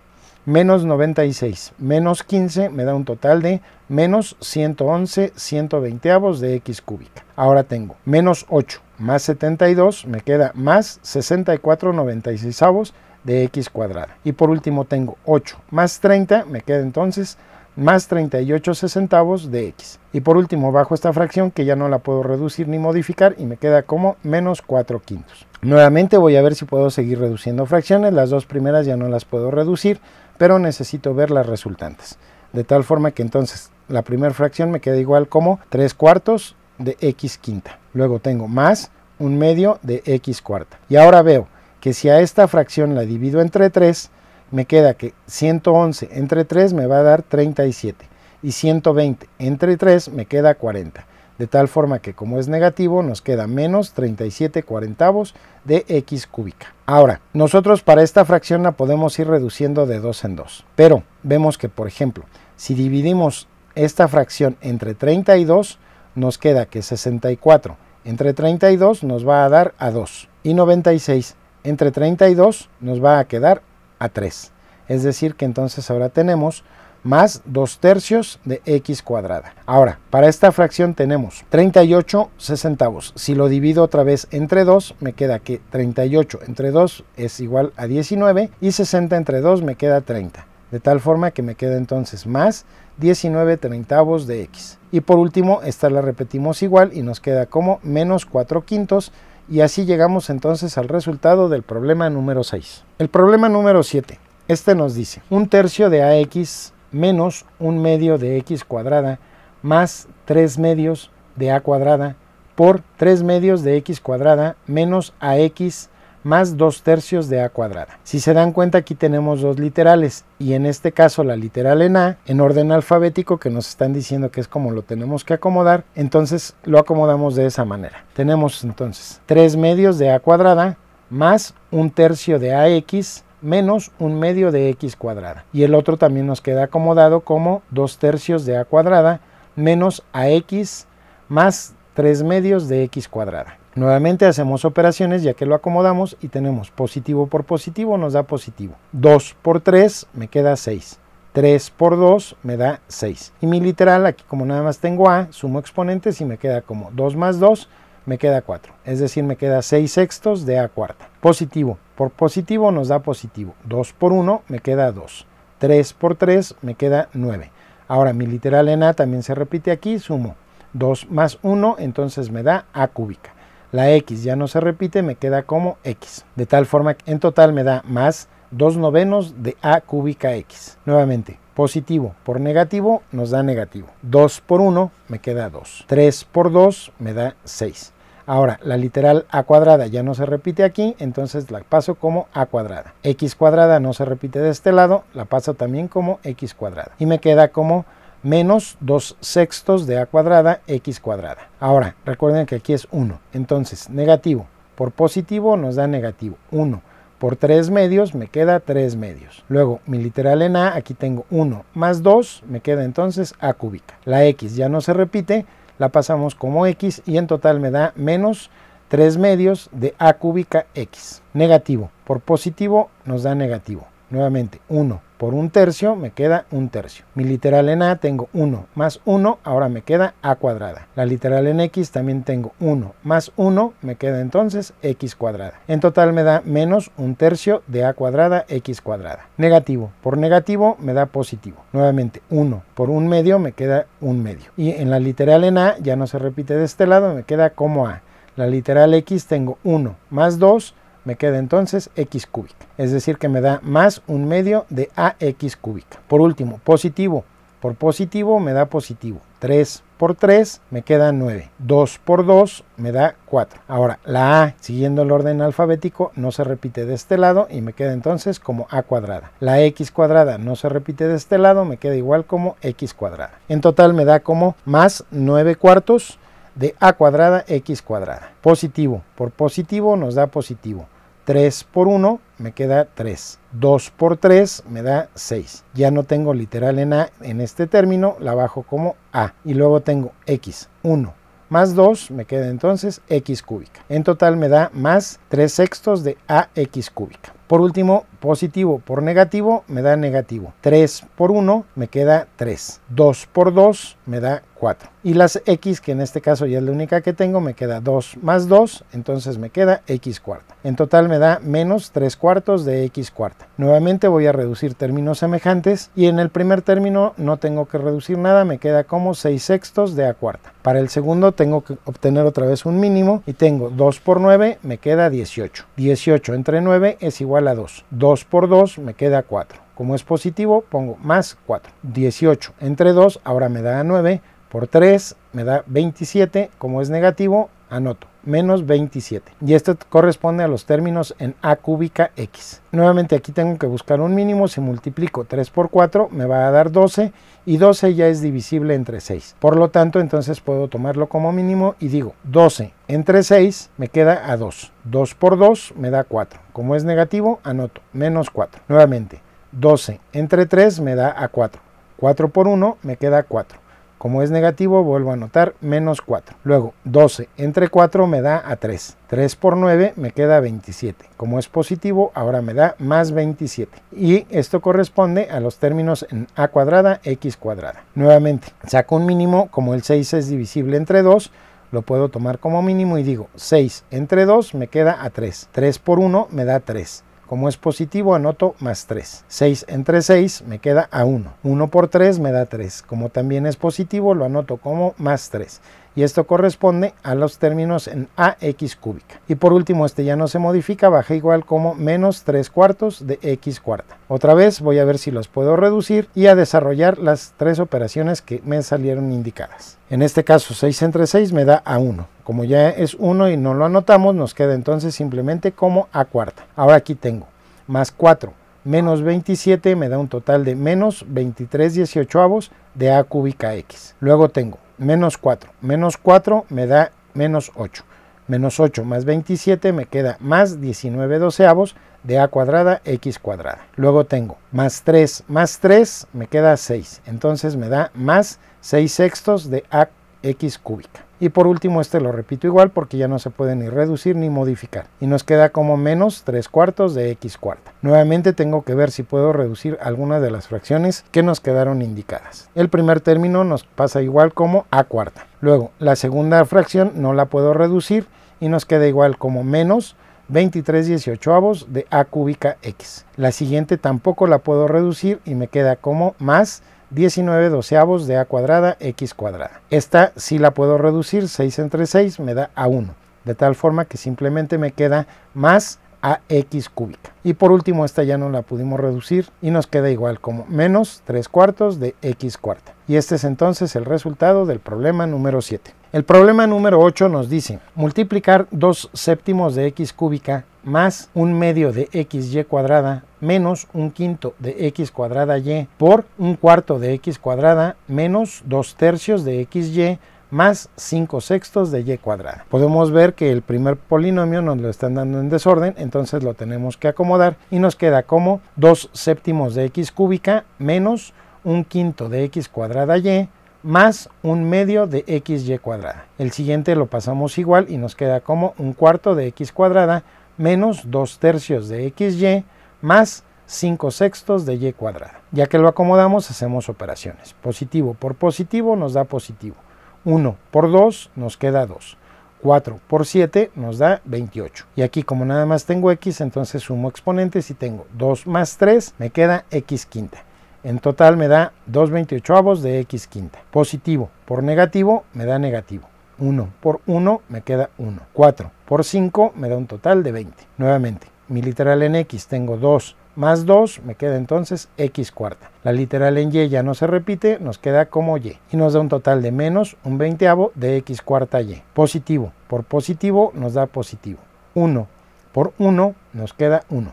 menos 96, menos 15 me da un total de menos 111 120 avos de x cúbica. Ahora tengo menos 8 más 72 me queda más 64 96 avos de x cuadrada. Y por último tengo 8 más 30 me queda entonces más 38 centavos de x. Y por último bajo esta fracción que ya no la puedo reducir ni modificar y me queda como menos 4 quintos. Nuevamente voy a ver si puedo seguir reduciendo fracciones, las dos primeras ya no las puedo reducir, pero necesito ver las resultantes. De tal forma que entonces la primera fracción me queda igual como 3 cuartos de x quinta. Luego tengo más un medio de x cuarta. Y ahora veo que si a esta fracción la divido entre 3, me queda que 111 entre 3 me va a dar 37 y 120 entre 3 me queda 40 de tal forma que como es negativo nos queda menos 37 cuarentavos de x cúbica. Ahora, nosotros para esta fracción la podemos ir reduciendo de 2 en 2, pero vemos que por ejemplo, si dividimos esta fracción entre 32, nos queda que 64 entre 32 nos va a dar a 2 y 96 entre 32 nos va a quedar a 3. Es decir que entonces ahora tenemos más 2 tercios de x cuadrada. Ahora, para esta fracción tenemos 38 sesentavos. Si lo divido otra vez entre 2, me queda que 38 entre 2 es igual a 19 y 60 entre 2 me queda 30. De tal forma que me queda entonces más 19 treintavos de x. Y por último, esta la repetimos igual y nos queda como menos 4 quintos y así llegamos entonces al resultado del problema número 6. El problema número 7. Este nos dice, un tercio de ax menos un medio de x cuadrada más tres medios de a cuadrada por tres medios de x cuadrada menos ax más dos tercios de a cuadrada. Si se dan cuenta aquí tenemos dos literales y en este caso la literal en a en orden alfabético que nos están diciendo que es como lo tenemos que acomodar, entonces lo acomodamos de esa manera. Tenemos entonces 3 medios de a cuadrada más un tercio de ax menos un medio de x cuadrada. Y el otro también nos queda acomodado como 2 tercios de a cuadrada menos ax más 3 medios de x cuadrada. Nuevamente hacemos operaciones ya que lo acomodamos y tenemos positivo por positivo nos da positivo. 2 por 3 me queda 6. 3 por 2 me da 6. Y mi literal, aquí como nada más tengo a, sumo exponentes y me queda como 2 más 2 me queda 4. Es decir, me queda 6 sextos de A cuarta. Positivo. Por positivo nos da positivo. 2 por 1 me queda 2. 3 por 3 me queda 9. Ahora mi literal en A también se repite aquí, sumo 2 más 1, entonces me da A cúbica. La X ya no se repite, me queda como X. De tal forma que en total me da más 2 novenos de A cúbica X. Nuevamente, positivo por negativo nos da negativo. 2 por 1 me queda 2. 3 por 2 me da 6. Ahora, la literal a cuadrada ya no se repite aquí, entonces la paso como a cuadrada. x cuadrada no se repite de este lado, la paso también como x cuadrada. Y me queda como menos 2 sextos de a cuadrada x cuadrada. Ahora, recuerden que aquí es 1. Entonces, negativo por positivo nos da negativo 1. Por 3 medios me queda 3 medios. Luego, mi literal en a, aquí tengo 1 más 2, me queda entonces a cúbica. La x ya no se repite, la pasamos como x y en total me da menos 3 medios de a cúbica x. Negativo. Por positivo nos da negativo. Nuevamente, 1 por un tercio me queda un tercio. Mi literal en A tengo 1 más 1, ahora me queda A cuadrada. La literal en X también tengo 1 más 1, me queda entonces X cuadrada. En total me da menos un tercio de A cuadrada X cuadrada. Negativo por negativo me da positivo. Nuevamente 1 por un medio me queda un medio. Y en la literal en A ya no se repite de este lado, me queda como A. La literal X tengo 1 más 2 me queda entonces x cúbica. Es decir, que me da más un medio de ax cúbica. Por último, positivo. Por positivo me da positivo. 3 por 3 me queda 9. 2 por 2 me da 4. Ahora, la A, siguiendo el orden alfabético, no se repite de este lado y me queda entonces como A cuadrada. La X cuadrada no se repite de este lado, me queda igual como X cuadrada. En total me da como más 9 cuartos de A cuadrada X cuadrada. Positivo por positivo nos da positivo. 3 por 1 me queda 3. 2 por 3 me da 6. Ya no tengo literal en A en este término, la bajo como A. Y luego tengo X, 1 más 2 me queda entonces X cúbica. En total me da más 3 sextos de AX cúbica. Por último, positivo por negativo me da negativo. 3 por 1 me queda 3. 2 por 2 me da 4. Y las x, que en este caso ya es la única que tengo, me queda 2 más 2, entonces me queda x cuarta. En total me da menos 3 cuartos de x cuarta. Nuevamente voy a reducir términos semejantes y en el primer término no tengo que reducir nada, me queda como 6 sextos de a cuarta. Para el segundo tengo que obtener otra vez un mínimo y tengo 2 por 9, me queda 18. 18 entre 9 es igual igual a 2. 2 por 2 me queda 4. Como es positivo, pongo más 4. 18 entre 2, ahora me da 9. Por 3 me da 27. Como es negativo, anoto menos 27. Y esto corresponde a los términos en A cúbica X. Nuevamente aquí tengo que buscar un mínimo, si multiplico 3 por 4 me va a dar 12 y 12 ya es divisible entre 6. Por lo tanto entonces puedo tomarlo como mínimo y digo 12 entre 6 me queda a 2. 2 por 2 me da 4. Como es negativo anoto menos 4. Nuevamente 12 entre 3 me da a 4. 4 por 1 me queda 4. Como es negativo, vuelvo a anotar menos 4. Luego, 12 entre 4 me da a 3. 3 por 9 me queda 27. Como es positivo, ahora me da más 27. Y esto corresponde a los términos en a cuadrada, x cuadrada. Nuevamente, saco un mínimo, como el 6 es divisible entre 2, lo puedo tomar como mínimo y digo 6 entre 2 me queda a 3. 3 por 1 me da 3. Como es positivo, anoto más 3. 6 entre 6 me queda a 1. 1 por 3 me da 3. Como también es positivo, lo anoto como más 3 y esto corresponde a los términos en AX cúbica. Y por último, este ya no se modifica, baja igual como menos 3 cuartos de X cuarta. Otra vez voy a ver si los puedo reducir y a desarrollar las tres operaciones que me salieron indicadas. En este caso 6 entre 6 me da a 1. Como ya es 1 y no lo anotamos, nos queda entonces simplemente como a cuarta. Ahora aquí tengo más 4 menos 27 me da un total de menos 23 18 de a cúbica x. Luego tengo menos 4. Menos 4 me da menos 8. Menos 8 más 27 me queda más 19 doceavos de a cuadrada x cuadrada. Luego tengo más 3 más 3 me queda 6. Entonces me da más 6 sextos de a cuadrada x cúbica. Y por último este lo repito igual porque ya no se puede ni reducir ni modificar. Y nos queda como menos 3 cuartos de x cuarta. Nuevamente tengo que ver si puedo reducir algunas de las fracciones que nos quedaron indicadas. El primer término nos pasa igual como a cuarta. Luego la segunda fracción no la puedo reducir y nos queda igual como menos 23 18 de a cúbica x. La siguiente tampoco la puedo reducir y me queda como más 19 doceavos de a cuadrada x cuadrada. Esta sí la puedo reducir, 6 entre 6 me da a 1, de tal forma que simplemente me queda más a x cúbica. Y por último esta ya no la pudimos reducir y nos queda igual como menos 3 cuartos de x cuarta. Y este es entonces el resultado del problema número 7. El problema número 8 nos dice multiplicar 2 séptimos de x cúbica más un medio de xy cuadrada menos un quinto de x cuadrada y por un cuarto de x cuadrada menos dos tercios de xy más cinco sextos de y cuadrada. Podemos ver que el primer polinomio nos lo están dando en desorden, entonces lo tenemos que acomodar y nos queda como dos séptimos de x cúbica menos un quinto de x cuadrada y más un medio de xy cuadrada. El siguiente lo pasamos igual y nos queda como un cuarto de x cuadrada menos dos tercios de xy más 5 sextos de y cuadrada. Ya que lo acomodamos, hacemos operaciones. Positivo por positivo nos da positivo. 1 por 2 nos queda 2. 4 por 7 nos da 28. Y aquí como nada más tengo x, entonces sumo exponentes y tengo 2 más 3, me queda x quinta. En total me da 2 28 de x quinta. Positivo por negativo me da negativo. 1 por 1 me queda 1. 4 por 5 me da un total de 20. Nuevamente, mi literal en x tengo 2 más 2, me queda entonces x cuarta. La literal en y ya no se repite, nos queda como y. Y nos da un total de menos un veinteavo de x cuarta y. Positivo por positivo nos da positivo. 1 por 1 nos queda 1.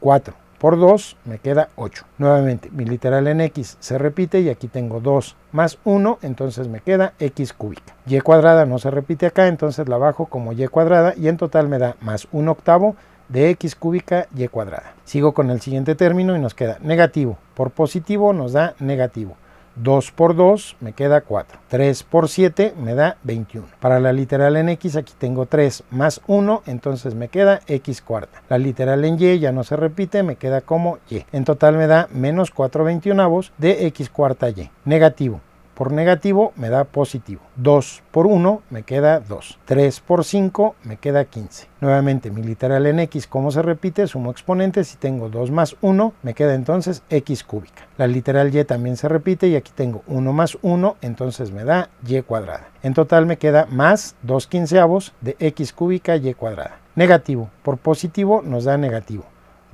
4 por 2 me queda 8. Nuevamente, mi literal en x se repite y aquí tengo 2 más 1, entonces me queda x cúbica. y cuadrada no se repite acá, entonces la bajo como y cuadrada y en total me da más 1 octavo de x cúbica y cuadrada. Sigo con el siguiente término y nos queda negativo. Por positivo nos da negativo. 2 por 2 me queda 4. 3 por 7 me da 21. Para la literal en x aquí tengo 3 más 1, entonces me queda x cuarta. La literal en y ya no se repite, me queda como y. En total me da menos 4 veintiunavos de x cuarta y. Negativo por negativo me da positivo. 2 por 1 me queda 2. 3 por 5 me queda 15. Nuevamente mi literal en x como se repite, sumo exponentes Si tengo 2 más 1 me queda entonces x cúbica. La literal y también se repite y aquí tengo 1 más 1 entonces me da y cuadrada. En total me queda más 2 quinceavos de x cúbica y cuadrada. Negativo por positivo nos da negativo.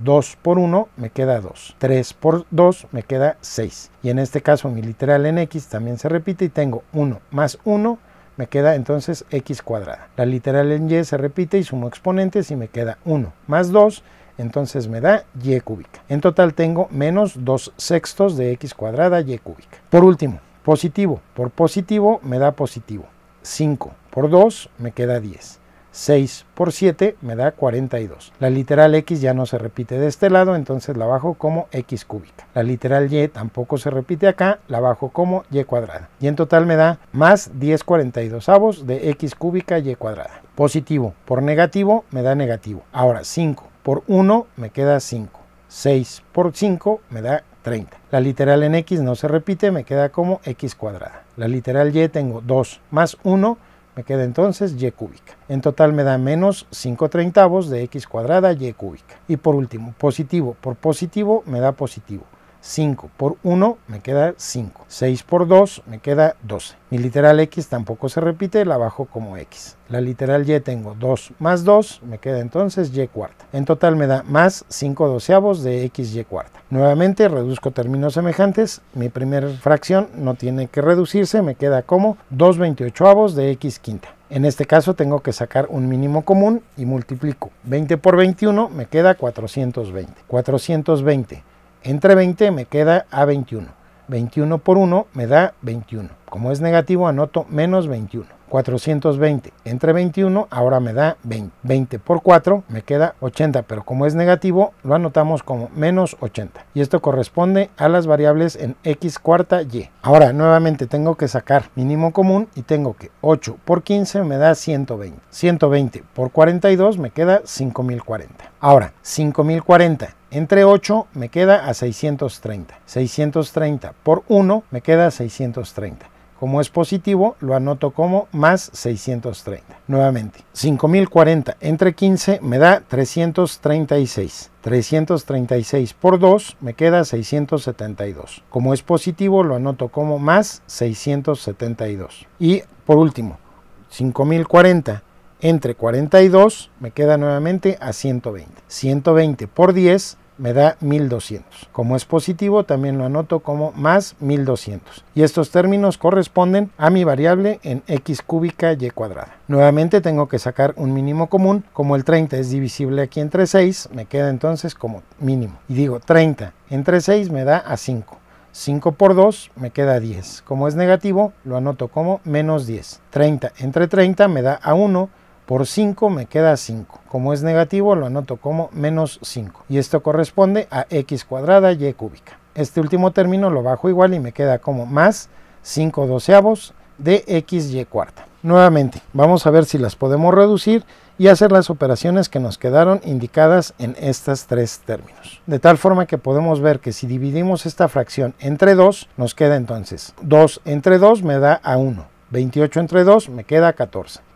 2 por 1 me queda 2. 3 por 2 me queda 6. Y en este caso mi literal en x también se repite y tengo 1 más 1 me queda entonces x cuadrada. La literal en y se repite y sumo exponentes y me queda 1 más 2 entonces me da y cúbica. En total tengo menos 2 sextos de x cuadrada y cúbica. Por último, positivo por positivo me da positivo. 5 por 2 me queda 10. 6 por 7 me da 42. La literal x ya no se repite de este lado, entonces la bajo como x cúbica. La literal y tampoco se repite acá, la bajo como y cuadrada. Y en total me da más 10 42 avos de x cúbica y cuadrada. Positivo por negativo me da negativo. Ahora 5 por 1 me queda 5. 6 por 5 me da 30. La literal en x no se repite, me queda como x cuadrada. La literal y tengo 2 más 1 me queda entonces y cúbica. En total me da menos 5 treintavos de x cuadrada y cúbica. Y por último, positivo por positivo me da positivo. 5 por 1 me queda 5, 6 por 2 me queda 12. Mi literal x tampoco se repite, la bajo como x. La literal y tengo 2 más 2, me queda entonces y cuarta. En total me da más 5 doceavos de xy cuarta. Nuevamente reduzco términos semejantes, mi primera fracción no tiene que reducirse, me queda como 2 28avos de x quinta. En este caso tengo que sacar un mínimo común y multiplico. 20 por 21 me queda 420. 420 entre 20 me queda A21. 21 por 1 me da 21. Como es negativo, anoto menos 21. 420 entre 21, ahora me da 20. 20 por 4 me queda 80, pero como es negativo, lo anotamos como menos 80. Y esto corresponde a las variables en x cuarta y. Ahora nuevamente tengo que sacar mínimo común y tengo que 8 por 15 me da 120. 120 por 42 me queda 5040. Ahora, 5040 entre 8 me queda a 630. 630 por 1 me queda 630. Como es positivo, lo anoto como más 630. Nuevamente, 5040 entre 15 me da 336. 336 por 2 me queda 672. Como es positivo, lo anoto como más 672. Y por último, 5040 entre 42 me queda nuevamente a 120. 120 por 10 me da 1200. Como es positivo, también lo anoto como más 1200. Y estos términos corresponden a mi variable en x cúbica y cuadrada. Nuevamente tengo que sacar un mínimo común. Como el 30 es divisible aquí entre 6, me queda entonces como mínimo. Y digo 30 entre 6 me da a 5. 5 por 2 me queda 10. Como es negativo, lo anoto como menos 10. 30 entre 30 me da a 1 por 5 me queda 5. Como es negativo lo anoto como menos 5 y esto corresponde a x cuadrada y cúbica. Este último término lo bajo igual y me queda como más 5 doceavos de x y cuarta. Nuevamente, vamos a ver si las podemos reducir y hacer las operaciones que nos quedaron indicadas en estas tres términos. De tal forma que podemos ver que si dividimos esta fracción entre 2, nos queda entonces 2 entre 2 me da a 1, 28 entre 2 me queda 14.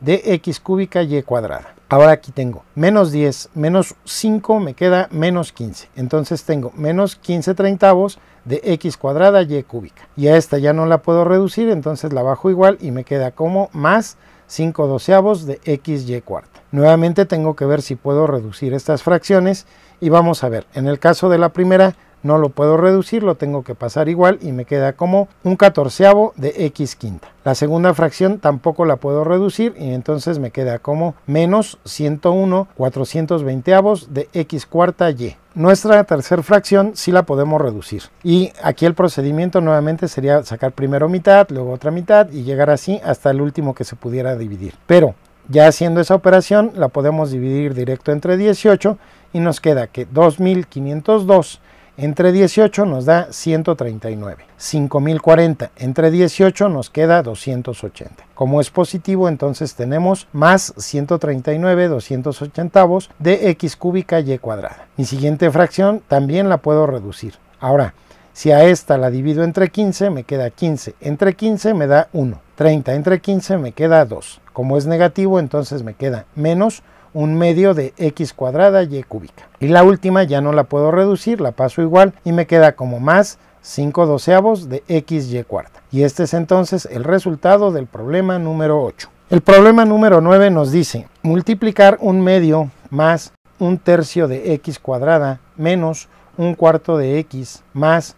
de x cúbica y cuadrada. Ahora aquí tengo menos 10 menos 5 me queda menos 15. Entonces tengo menos 15 treintavos de x cuadrada y cúbica. Y a esta ya no la puedo reducir, entonces la bajo igual y me queda como más 5 doceavos de x y cuarta. Nuevamente tengo que ver si puedo reducir estas fracciones y vamos a ver. En el caso de la primera no lo puedo reducir, lo tengo que pasar igual y me queda como un catorceavo de x quinta. La segunda fracción tampoco la puedo reducir y entonces me queda como menos 101 420 avos de x cuarta y. Nuestra tercera fracción sí la podemos reducir. Y aquí el procedimiento nuevamente sería sacar primero mitad, luego otra mitad y llegar así hasta el último que se pudiera dividir. Pero ya haciendo esa operación la podemos dividir directo entre 18 y nos queda que 2502 entre 18 nos da 139. 5040 entre 18 nos queda 280. Como es positivo, entonces tenemos más 139 280 de x cúbica y cuadrada. Mi siguiente fracción también la puedo reducir. Ahora, si a esta la divido entre 15, me queda 15. Entre 15 me da 1. 30 entre 15 me queda 2. Como es negativo, entonces me queda menos un medio de x cuadrada y cúbica. Y la última ya no la puedo reducir, la paso igual y me queda como más 5 doceavos de x y cuarta. Y este es entonces el resultado del problema número 8. El problema número 9 nos dice multiplicar un medio más un tercio de x cuadrada menos un cuarto de x más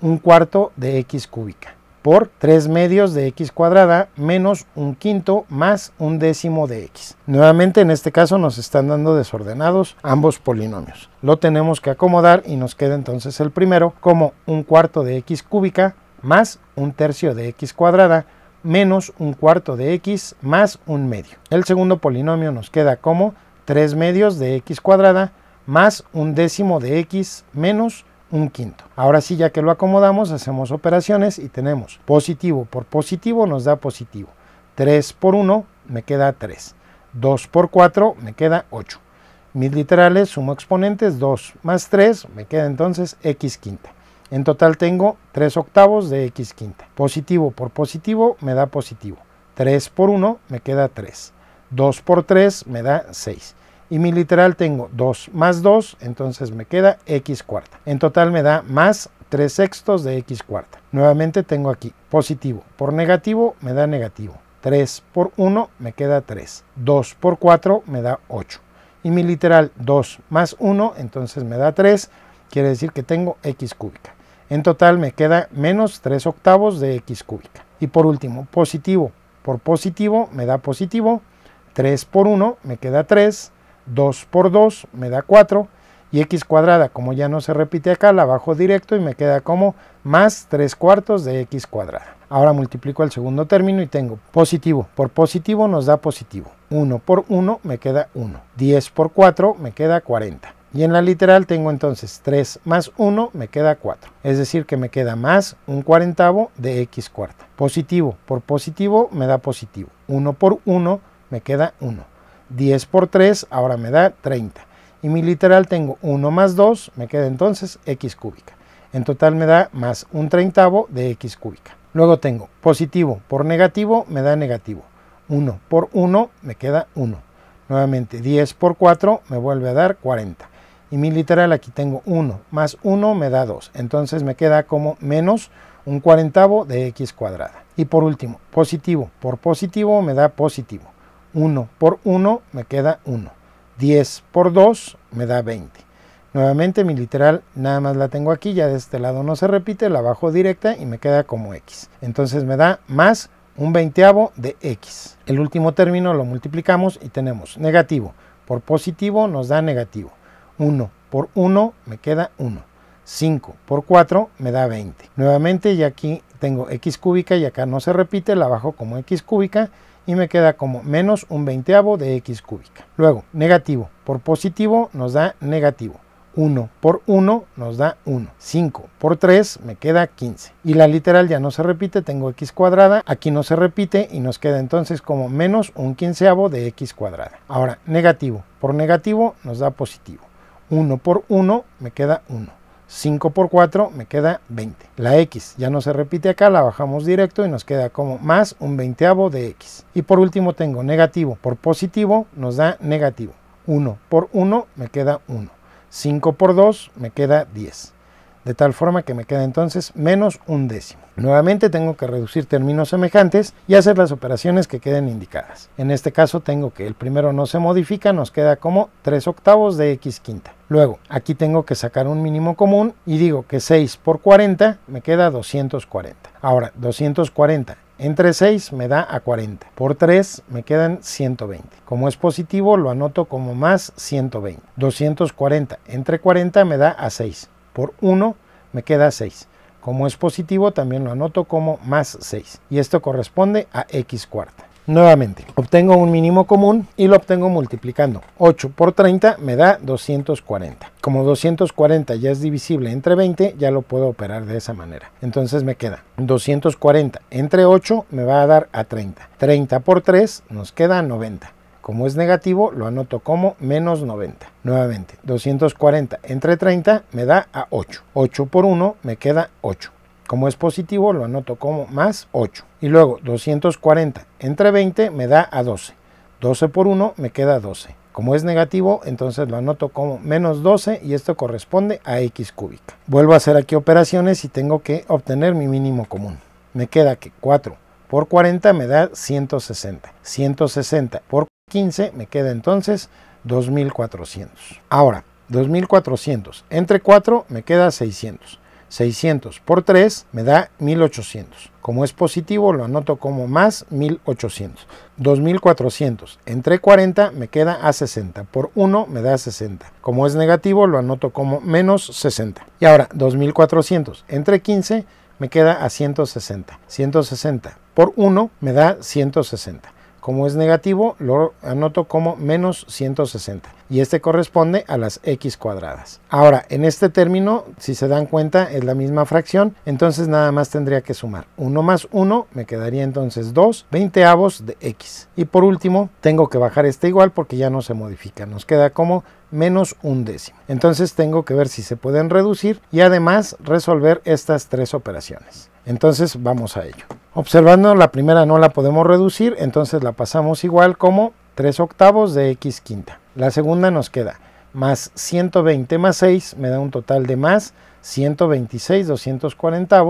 un cuarto de x cúbica por 3 medios de x cuadrada menos un quinto más un décimo de x. Nuevamente en este caso nos están dando desordenados ambos polinomios. Lo tenemos que acomodar y nos queda entonces el primero como un cuarto de x cúbica más un tercio de x cuadrada menos un cuarto de x más un medio. El segundo polinomio nos queda como 3 medios de x cuadrada más un décimo de x menos un quinto. Ahora sí, ya que lo acomodamos, hacemos operaciones y tenemos positivo por positivo nos da positivo. 3 por 1 me queda 3. 2 por 4 me queda 8. Mis literales sumo exponentes, 2 más 3 me queda entonces x quinta. En total tengo 3 octavos de x quinta. Positivo por positivo me da positivo. 3 por 1 me queda 3. 2 por 3 me da 6 y mi literal tengo 2 más 2, entonces me queda x cuarta. En total me da más 3 sextos de x cuarta. Nuevamente tengo aquí positivo por negativo me da negativo. 3 por 1 me queda 3. 2 por 4 me da 8. Y mi literal 2 más 1, entonces me da 3, quiere decir que tengo x cúbica. En total me queda menos 3 octavos de x cúbica. Y por último, positivo por positivo me da positivo. 3 por 1 me queda 3. 2 por 2 me da 4 y x cuadrada, como ya no se repite acá, la bajo directo y me queda como más 3 cuartos de x cuadrada. Ahora multiplico el segundo término y tengo positivo por positivo nos da positivo. 1 por 1 me queda 1. 10 por 4 me queda 40. Y en la literal tengo entonces 3 más 1 me queda 4. Es decir que me queda más un cuarentavo de x cuarta. Positivo por positivo me da positivo. 1 por 1 me queda 1. 10 por 3 ahora me da 30. Y mi literal tengo 1 más 2, me queda entonces x cúbica. En total me da más un treintavo de x cúbica. Luego tengo positivo por negativo me da negativo. 1 por 1 me queda 1. Nuevamente 10 por 4 me vuelve a dar 40. Y mi literal aquí tengo 1 más 1 me da 2. Entonces me queda como menos un cuarentavo de x cuadrada. Y por último, positivo por positivo me da positivo. 1 por 1 me queda 1. 10 por 2 me da 20. Nuevamente mi literal nada más la tengo aquí, ya de este lado no se repite, la bajo directa y me queda como x. Entonces me da más un veinteavo de x. El último término lo multiplicamos y tenemos negativo por positivo nos da negativo. 1 por 1 me queda 1. 5 por 4 me da 20. Nuevamente ya aquí tengo x cúbica y acá no se repite, la bajo como x cúbica y me queda como menos un veinteavo de x cúbica. Luego, negativo por positivo nos da negativo. 1 por 1 nos da 1. 5 por 3 me queda 15. Y la literal ya no se repite, tengo x cuadrada, aquí no se repite y nos queda entonces como menos un quinceavo de x cuadrada. Ahora, negativo por negativo nos da positivo. 1 por 1 me queda 1. 5 por 4 me queda 20. La x ya no se repite acá, la bajamos directo y nos queda como más un veinteavo de x. Y por último tengo negativo por positivo nos da negativo. 1 por 1 me queda 1. 5 por 2 me queda 10 de tal forma que me queda entonces menos un décimo. Nuevamente tengo que reducir términos semejantes y hacer las operaciones que queden indicadas. En este caso tengo que el primero no se modifica, nos queda como 3 octavos de x quinta. Luego, aquí tengo que sacar un mínimo común y digo que 6 por 40 me queda 240. Ahora, 240 entre 6 me da a 40. Por 3 me quedan 120. Como es positivo, lo anoto como más 120. 240 entre 40 me da a 6 por 1 me queda 6. Como es positivo, también lo anoto como más 6. Y esto corresponde a x cuarta. Nuevamente, obtengo un mínimo común y lo obtengo multiplicando. 8 por 30 me da 240. Como 240 ya es divisible entre 20, ya lo puedo operar de esa manera. Entonces me queda 240 entre 8 me va a dar a 30. 30 por 3 nos queda 90. Como es negativo, lo anoto como menos 90. Nuevamente, 240 entre 30 me da a 8. 8 por 1 me queda 8. Como es positivo, lo anoto como más 8. Y luego 240 entre 20 me da a 12. 12 por 1 me queda 12. Como es negativo, entonces lo anoto como menos 12 y esto corresponde a x cúbica. Vuelvo a hacer aquí operaciones y tengo que obtener mi mínimo común. Me queda que 4 por 40 me da 160. 160 por 15 me queda entonces 2400. Ahora, 2400. Entre 4 me queda 600. 600 por 3 me da 1800. Como es positivo lo anoto como más 1800. 2400 entre 40 me queda a 60. Por 1 me da 60. Como es negativo lo anoto como menos 60. Y ahora 2400 entre 15 me queda a 160. 160 por 1 me da 160. Como es negativo, lo anoto como menos 160 y este corresponde a las x cuadradas. Ahora, en este término, si se dan cuenta, es la misma fracción, entonces nada más tendría que sumar 1 más 1, me quedaría entonces 2 avos de x. Y por último, tengo que bajar este igual porque ya no se modifica, nos queda como menos un décimo. Entonces tengo que ver si se pueden reducir y además resolver estas tres operaciones. Entonces vamos a ello. Observando la primera no la podemos reducir, entonces la pasamos igual como 3 octavos de x quinta. La segunda nos queda más 120 más 6 me da un total de más 126 240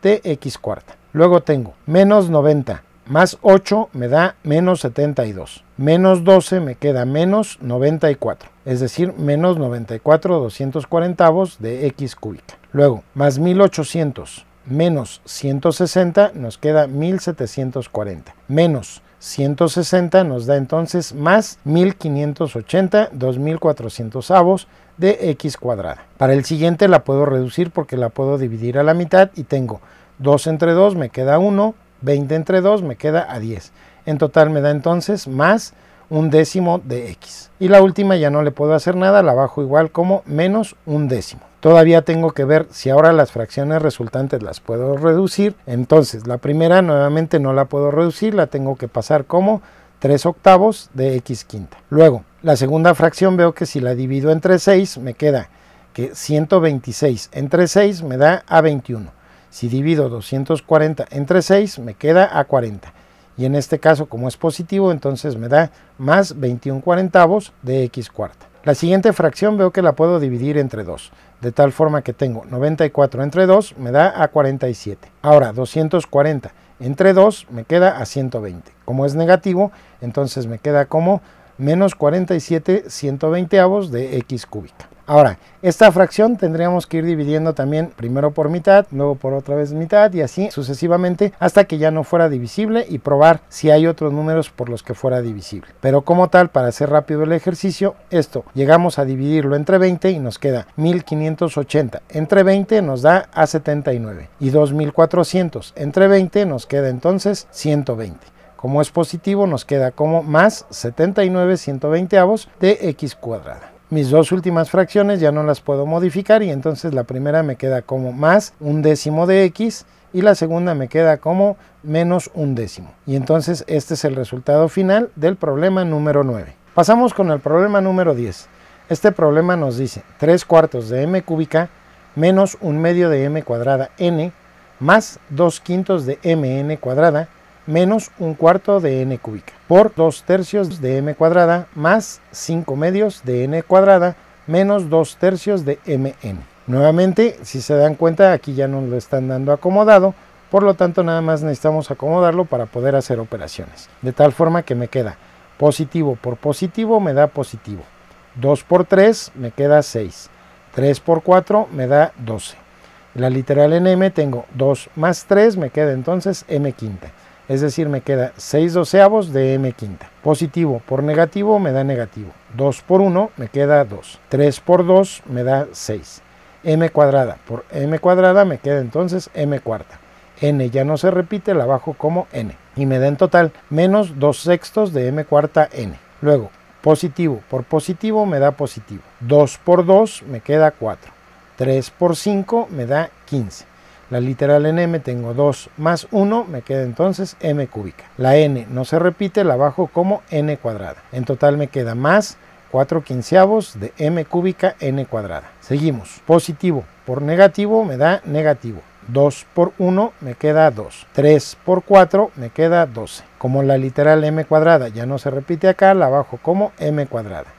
de x cuarta. Luego tengo menos 90 más 8 me da menos 72. Menos 12 me queda menos 94, es decir, menos 94 240 de x cúbica. Luego, más 1800 menos 160 nos queda 1740. Menos 160 nos da entonces más 1580, 2400 avos de x cuadrada. Para el siguiente la puedo reducir porque la puedo dividir a la mitad y tengo 2 entre 2 me queda 1, 20 entre 2 me queda a 10. En total me da entonces más un décimo de x. Y la última ya no le puedo hacer nada, la bajo igual como menos un décimo. Todavía tengo que ver si ahora las fracciones resultantes las puedo reducir. Entonces, la primera nuevamente no la puedo reducir, la tengo que pasar como 3 octavos de x quinta. Luego, la segunda fracción veo que si la divido entre 6 me queda que 126 entre 6 me da a 21. Si divido 240 entre 6 me queda a 40 y en este caso como es positivo entonces me da más 21 cuarentavos de x cuarta. La siguiente fracción veo que la puedo dividir entre 2, de tal forma que tengo 94 entre 2 me da a 47. Ahora 240 entre 2 me queda a 120. Como es negativo entonces me queda como menos 47 120 avos de x cúbica. Ahora, esta fracción tendríamos que ir dividiendo también primero por mitad, luego por otra vez mitad y así sucesivamente hasta que ya no fuera divisible y probar si hay otros números por los que fuera divisible. Pero como tal, para hacer rápido el ejercicio, esto, llegamos a dividirlo entre 20 y nos queda 1580. Entre 20 nos da a 79 y 2400. Entre 20 nos queda entonces 120. Como es positivo, nos queda como más 79 120 avos de x cuadrada mis dos últimas fracciones ya no las puedo modificar y entonces la primera me queda como más un décimo de x y la segunda me queda como menos un décimo. Y entonces este es el resultado final del problema número 9. Pasamos con el problema número 10. Este problema nos dice 3 cuartos de m cúbica menos un medio de m cuadrada n más 2 quintos de mn cuadrada menos un cuarto de n cúbica por 2 tercios de m cuadrada más 5 medios de n cuadrada menos 2 tercios de mn. Nuevamente, si se dan cuenta, aquí ya nos lo están dando acomodado, por lo tanto nada más necesitamos acomodarlo para poder hacer operaciones. De tal forma que me queda positivo por positivo me da positivo. 2 por 3 me queda 6. 3 por 4 me da 12. La literal en m tengo 2 más 3 me queda entonces m quinta es decir, me queda 6 doceavos de m quinta. Positivo por negativo me da negativo. 2 por 1 me queda 2. 3 por 2 me da 6. m cuadrada por m cuadrada me queda entonces m cuarta. n ya no se repite, la bajo como n. Y me da en total menos 2 sextos de m cuarta n. Luego, positivo por positivo me da positivo. 2 por 2 me queda 4. 3 por 5 me da 15. La literal en m tengo 2 más 1, me queda entonces m cúbica. La n no se repite, la bajo como n cuadrada. En total me queda más 4 quinceavos de m cúbica n cuadrada. Seguimos. Positivo por negativo me da negativo. 2 por 1 me queda 2. 3 por 4 me queda 12. Como la literal m cuadrada ya no se repite acá, la bajo como m cuadrada.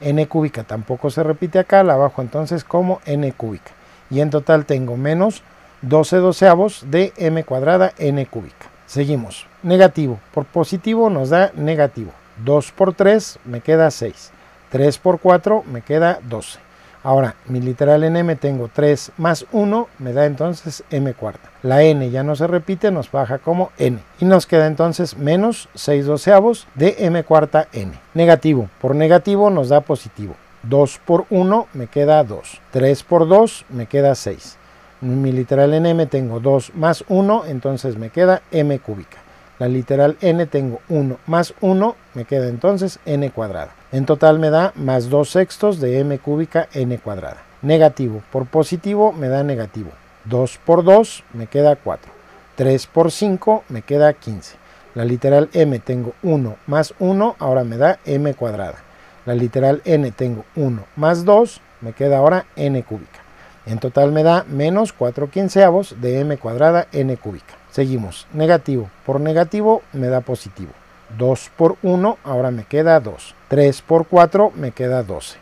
n cúbica tampoco se repite acá, la bajo entonces como n cúbica. Y en total tengo menos 12 doceavos de m cuadrada n cúbica. Seguimos. Negativo. Por positivo nos da negativo. 2 por 3 me queda 6. 3 por 4 me queda 12. Ahora, mi literal en m tengo 3 más 1, me da entonces m cuarta. La n ya no se repite, nos baja como n. Y nos queda entonces menos 6 doceavos de m cuarta n. Negativo. Por negativo nos da positivo. 2 por 1 me queda 2. 3 por 2 me queda 6 mi literal M tengo 2 más 1, entonces me queda m cúbica. La literal n tengo 1 más 1, me queda entonces n cuadrada. En total me da más 2 sextos de m cúbica n cuadrada. Negativo por positivo me da negativo. 2 por 2 me queda 4. 3 por 5 me queda 15. La literal m tengo 1 más 1, ahora me da m cuadrada. La literal n tengo 1 más 2, me queda ahora n cúbica. En total me da menos 4 quinceavos de m cuadrada n cúbica. Seguimos. Negativo por negativo me da positivo. 2 por 1 ahora me queda 2. 3 por 4 me queda 12.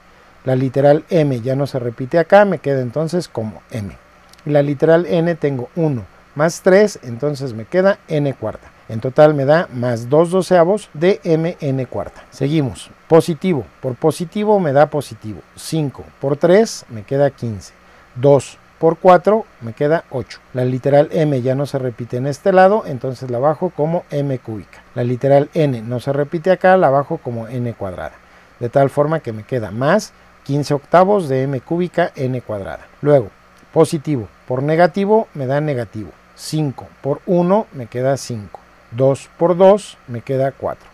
La literal m ya no se repite acá, me queda entonces como m. la literal n tengo 1 más 3, entonces me queda n cuarta. En total me da más 2 doceavos de n cuarta. Seguimos. Positivo. Por positivo me da positivo. 5 por 3 me queda 15. 2 por 4 me queda 8. La literal m ya no se repite en este lado, entonces la bajo como m cúbica. La literal n no se repite acá, la bajo como n cuadrada. De tal forma que me queda más 15 octavos de m cúbica n cuadrada. Luego, positivo por negativo me da negativo. 5 por 1 me queda 5. 2 por 2 me queda 4.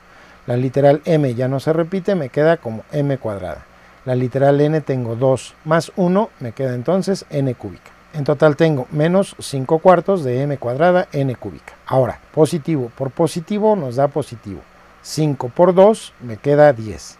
La literal m ya no se repite, me queda como m cuadrada. La literal n tengo 2 más 1, me queda entonces n cúbica. En total tengo menos 5 cuartos de m cuadrada n cúbica. Ahora, positivo por positivo nos da positivo. 5 por 2 me queda 10.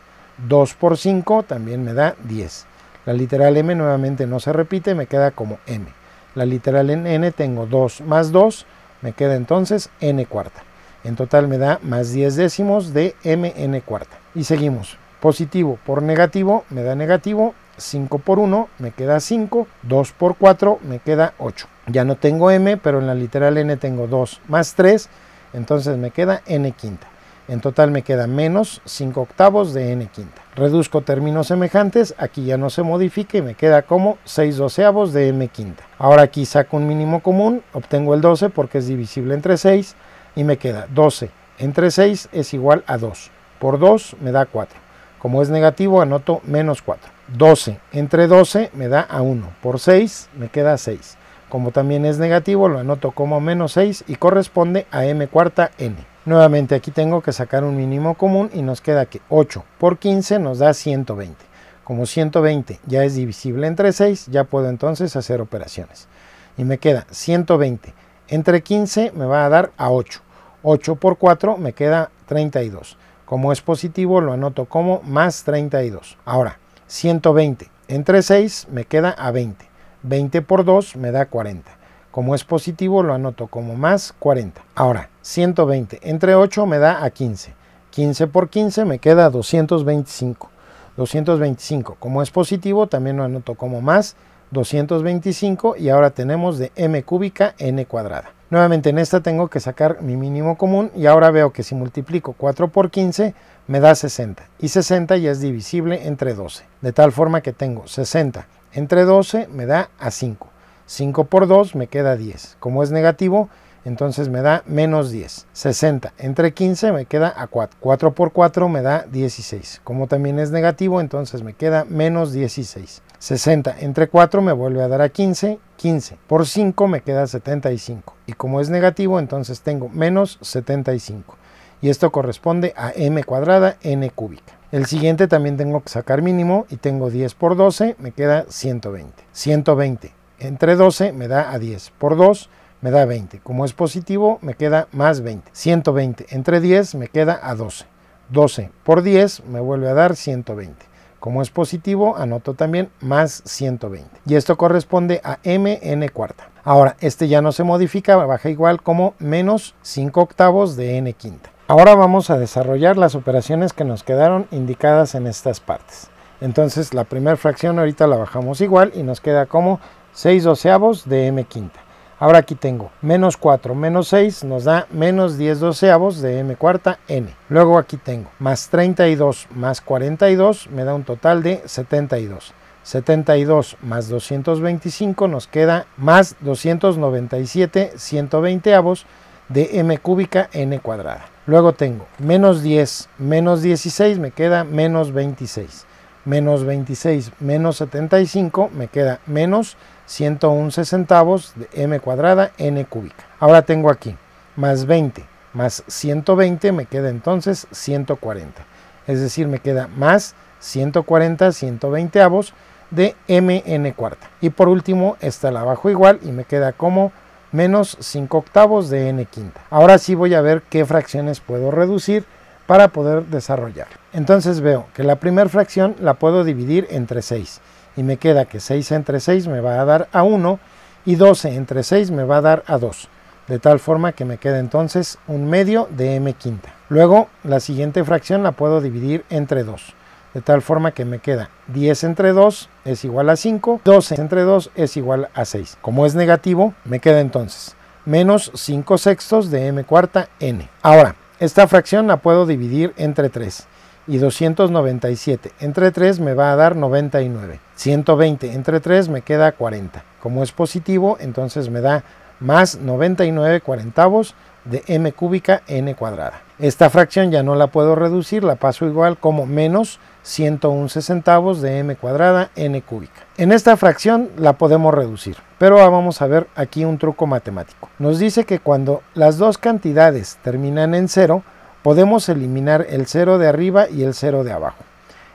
2 por 5 también me da 10. La literal m nuevamente no se repite, me queda como m. La literal en n tengo 2 más 2, me queda entonces n cuarta. En total me da más 10 décimos de mn cuarta. Y seguimos positivo por negativo me da negativo, 5 por 1 me queda 5, 2 por 4 me queda 8. Ya no tengo m, pero en la literal n tengo 2 más 3, entonces me queda n quinta. En total me queda menos 5 octavos de n quinta. Reduzco términos semejantes, aquí ya no se modifica y me queda como 6 doceavos de m quinta. Ahora aquí saco un mínimo común, obtengo el 12 porque es divisible entre 6 y me queda 12 entre 6 es igual a 2. Por 2 me da 4. Como es negativo, anoto menos 4. 12. Entre 12 me da a 1. Por 6 me queda 6. Como también es negativo, lo anoto como menos 6 y corresponde a m cuarta n. Nuevamente aquí tengo que sacar un mínimo común y nos queda que 8 por 15 nos da 120. Como 120 ya es divisible entre 6, ya puedo entonces hacer operaciones. Y me queda 120. Entre 15 me va a dar a 8. 8 por 4 me queda 32. Como es positivo, lo anoto como más 32. Ahora, 120. Entre 6 me queda a 20. 20 por 2 me da 40. Como es positivo, lo anoto como más 40. Ahora, 120. Entre 8 me da a 15. 15 por 15 me queda 225. 225. Como es positivo, también lo anoto como más 225 y ahora tenemos de m cúbica n cuadrada. Nuevamente en esta tengo que sacar mi mínimo común y ahora veo que si multiplico 4 por 15 me da 60 y 60 ya es divisible entre 12. De tal forma que tengo 60 entre 12 me da a 5. 5 por 2 me queda 10. Como es negativo, entonces me da menos 10. 60 entre 15 me queda a 4. 4 por 4 me da 16. Como también es negativo, entonces me queda menos 16. 60. Entre 4 me vuelve a dar a 15. 15. Por 5 me queda 75. Y como es negativo, entonces tengo menos 75. Y esto corresponde a m cuadrada n cúbica. El siguiente también tengo que sacar mínimo y tengo 10 por 12, me queda 120. 120. Entre 12 me da a 10. Por 2 me da 20. Como es positivo, me queda más 20. 120. Entre 10 me queda a 12. 12 por 10 me vuelve a dar 120. Como es positivo, anoto también más 120. Y esto corresponde a mn cuarta. Ahora, este ya no se modifica, baja igual como menos 5 octavos de n quinta. Ahora vamos a desarrollar las operaciones que nos quedaron indicadas en estas partes. Entonces la primera fracción ahorita la bajamos igual y nos queda como 6 doceavos de m quinta. Ahora aquí tengo menos 4 menos 6 nos da menos 10 doceavos de m cuarta n. Luego aquí tengo más 32 más 42 me da un total de 72. 72 más 225 nos queda más 297 120 avos de m cúbica n cuadrada. Luego tengo menos 10 menos 16 me queda menos 26. Menos 26 menos 75 me queda menos 111 centavos de m cuadrada n cúbica. Ahora tengo aquí más 20 más 120 me queda entonces 140. Es decir, me queda más 140 120 avos de mn cuarta. Y por último está la abajo igual y me queda como menos 5 octavos de n quinta. Ahora sí voy a ver qué fracciones puedo reducir para poder desarrollar. Entonces veo que la primera fracción la puedo dividir entre 6 y me queda que 6 entre 6 me va a dar a 1 y 12 entre 6 me va a dar a 2, de tal forma que me queda entonces un medio de m quinta. Luego la siguiente fracción la puedo dividir entre 2, de tal forma que me queda 10 entre 2 es igual a 5, 12 entre 2 es igual a 6. Como es negativo, me queda entonces menos 5 sextos de m cuarta n. Ahora, esta fracción la puedo dividir entre 3 y 297. Entre 3 me va a dar 99. 120 entre 3 me queda 40. Como es positivo, entonces me da más 99 cuarentavos de m cúbica n cuadrada. Esta fracción ya no la puedo reducir, la paso igual como menos 101 sesentavos de m cuadrada n cúbica. En esta fracción la podemos reducir, pero ah, vamos a ver aquí un truco matemático. Nos dice que cuando las dos cantidades terminan en cero, podemos eliminar el 0 de arriba y el 0 de abajo.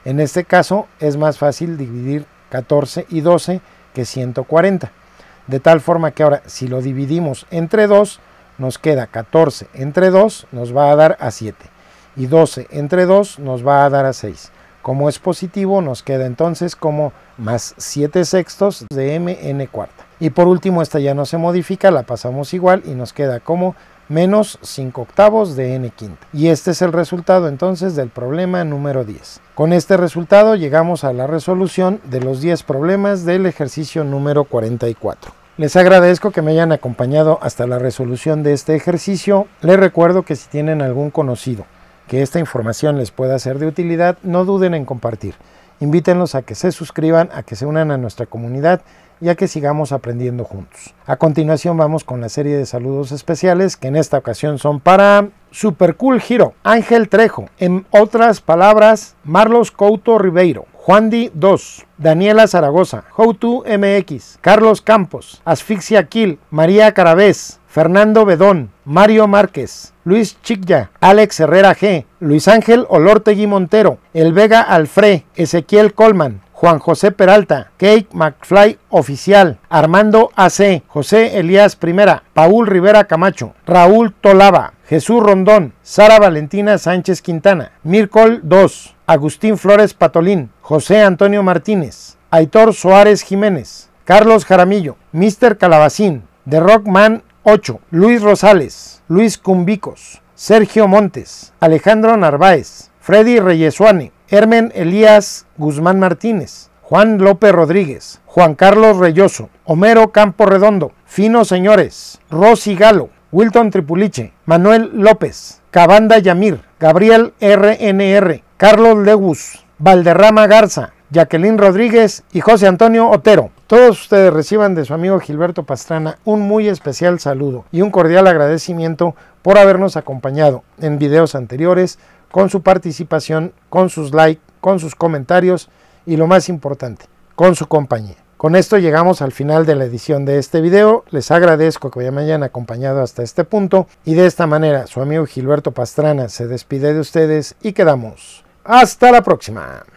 En este caso es más fácil dividir 14 y 12 que 140. De tal forma que ahora si lo dividimos entre 2, nos queda 14 entre 2 nos va a dar a 7 y 12 entre 2 nos va a dar a 6. Como es positivo nos queda entonces como más 7 sextos de mn cuarta. Y por último esta ya no se modifica, la pasamos igual y nos queda como menos 5 octavos de n quinta. Y este es el resultado entonces del problema número 10. Con este resultado llegamos a la resolución de los 10 problemas del ejercicio número 44. Les agradezco que me hayan acompañado hasta la resolución de este ejercicio. Les recuerdo que si tienen algún conocido que esta información les pueda ser de utilidad, no duden en compartir. Invítenlos a que se suscriban, a que se unan a nuestra comunidad ya que sigamos aprendiendo juntos. A continuación vamos con la serie de saludos especiales que en esta ocasión son para Super Cool Hero, Ángel Trejo, en otras palabras, Marlos Couto Ribeiro, Juan Di 2, Daniela Zaragoza, Houtu MX, Carlos Campos, Asfixia Kill, María Carabés, Fernando Bedón, Mario Márquez, Luis Chicya, Alex Herrera G, Luis Ángel Olortegui Montero, El Vega Alfre, Ezequiel Colman, Juan José Peralta, Kate McFly Oficial, Armando AC, José Elías Primera, Paul Rivera Camacho, Raúl Tolaba, Jesús Rondón, Sara Valentina Sánchez Quintana, Mircol 2, Agustín Flores Patolín, José Antonio Martínez, Aitor Suárez Jiménez, Carlos Jaramillo, Mr. Calabacín, The Rockman 8, Luis Rosales, Luis Cumbicos, Sergio Montes, Alejandro Narváez, Freddy Reyesuane, Hermen Elías Guzmán Martínez, Juan López Rodríguez, Juan Carlos Reyoso, Homero Campo Redondo, Fino Señores, Rosy Galo, Wilton Tripuliche, Manuel López, Cabanda Yamir, Gabriel RNR, Carlos Legus, Valderrama Garza, Jacqueline Rodríguez y José Antonio Otero. Todos ustedes reciban de su amigo Gilberto Pastrana un muy especial saludo y un cordial agradecimiento por habernos acompañado en videos anteriores con su participación, con sus likes, con sus comentarios y lo más importante, con su compañía. Con esto llegamos al final de la edición de este video. Les agradezco que me hayan acompañado hasta este punto y de esta manera su amigo Gilberto Pastrana se despide de ustedes y quedamos. Hasta la próxima.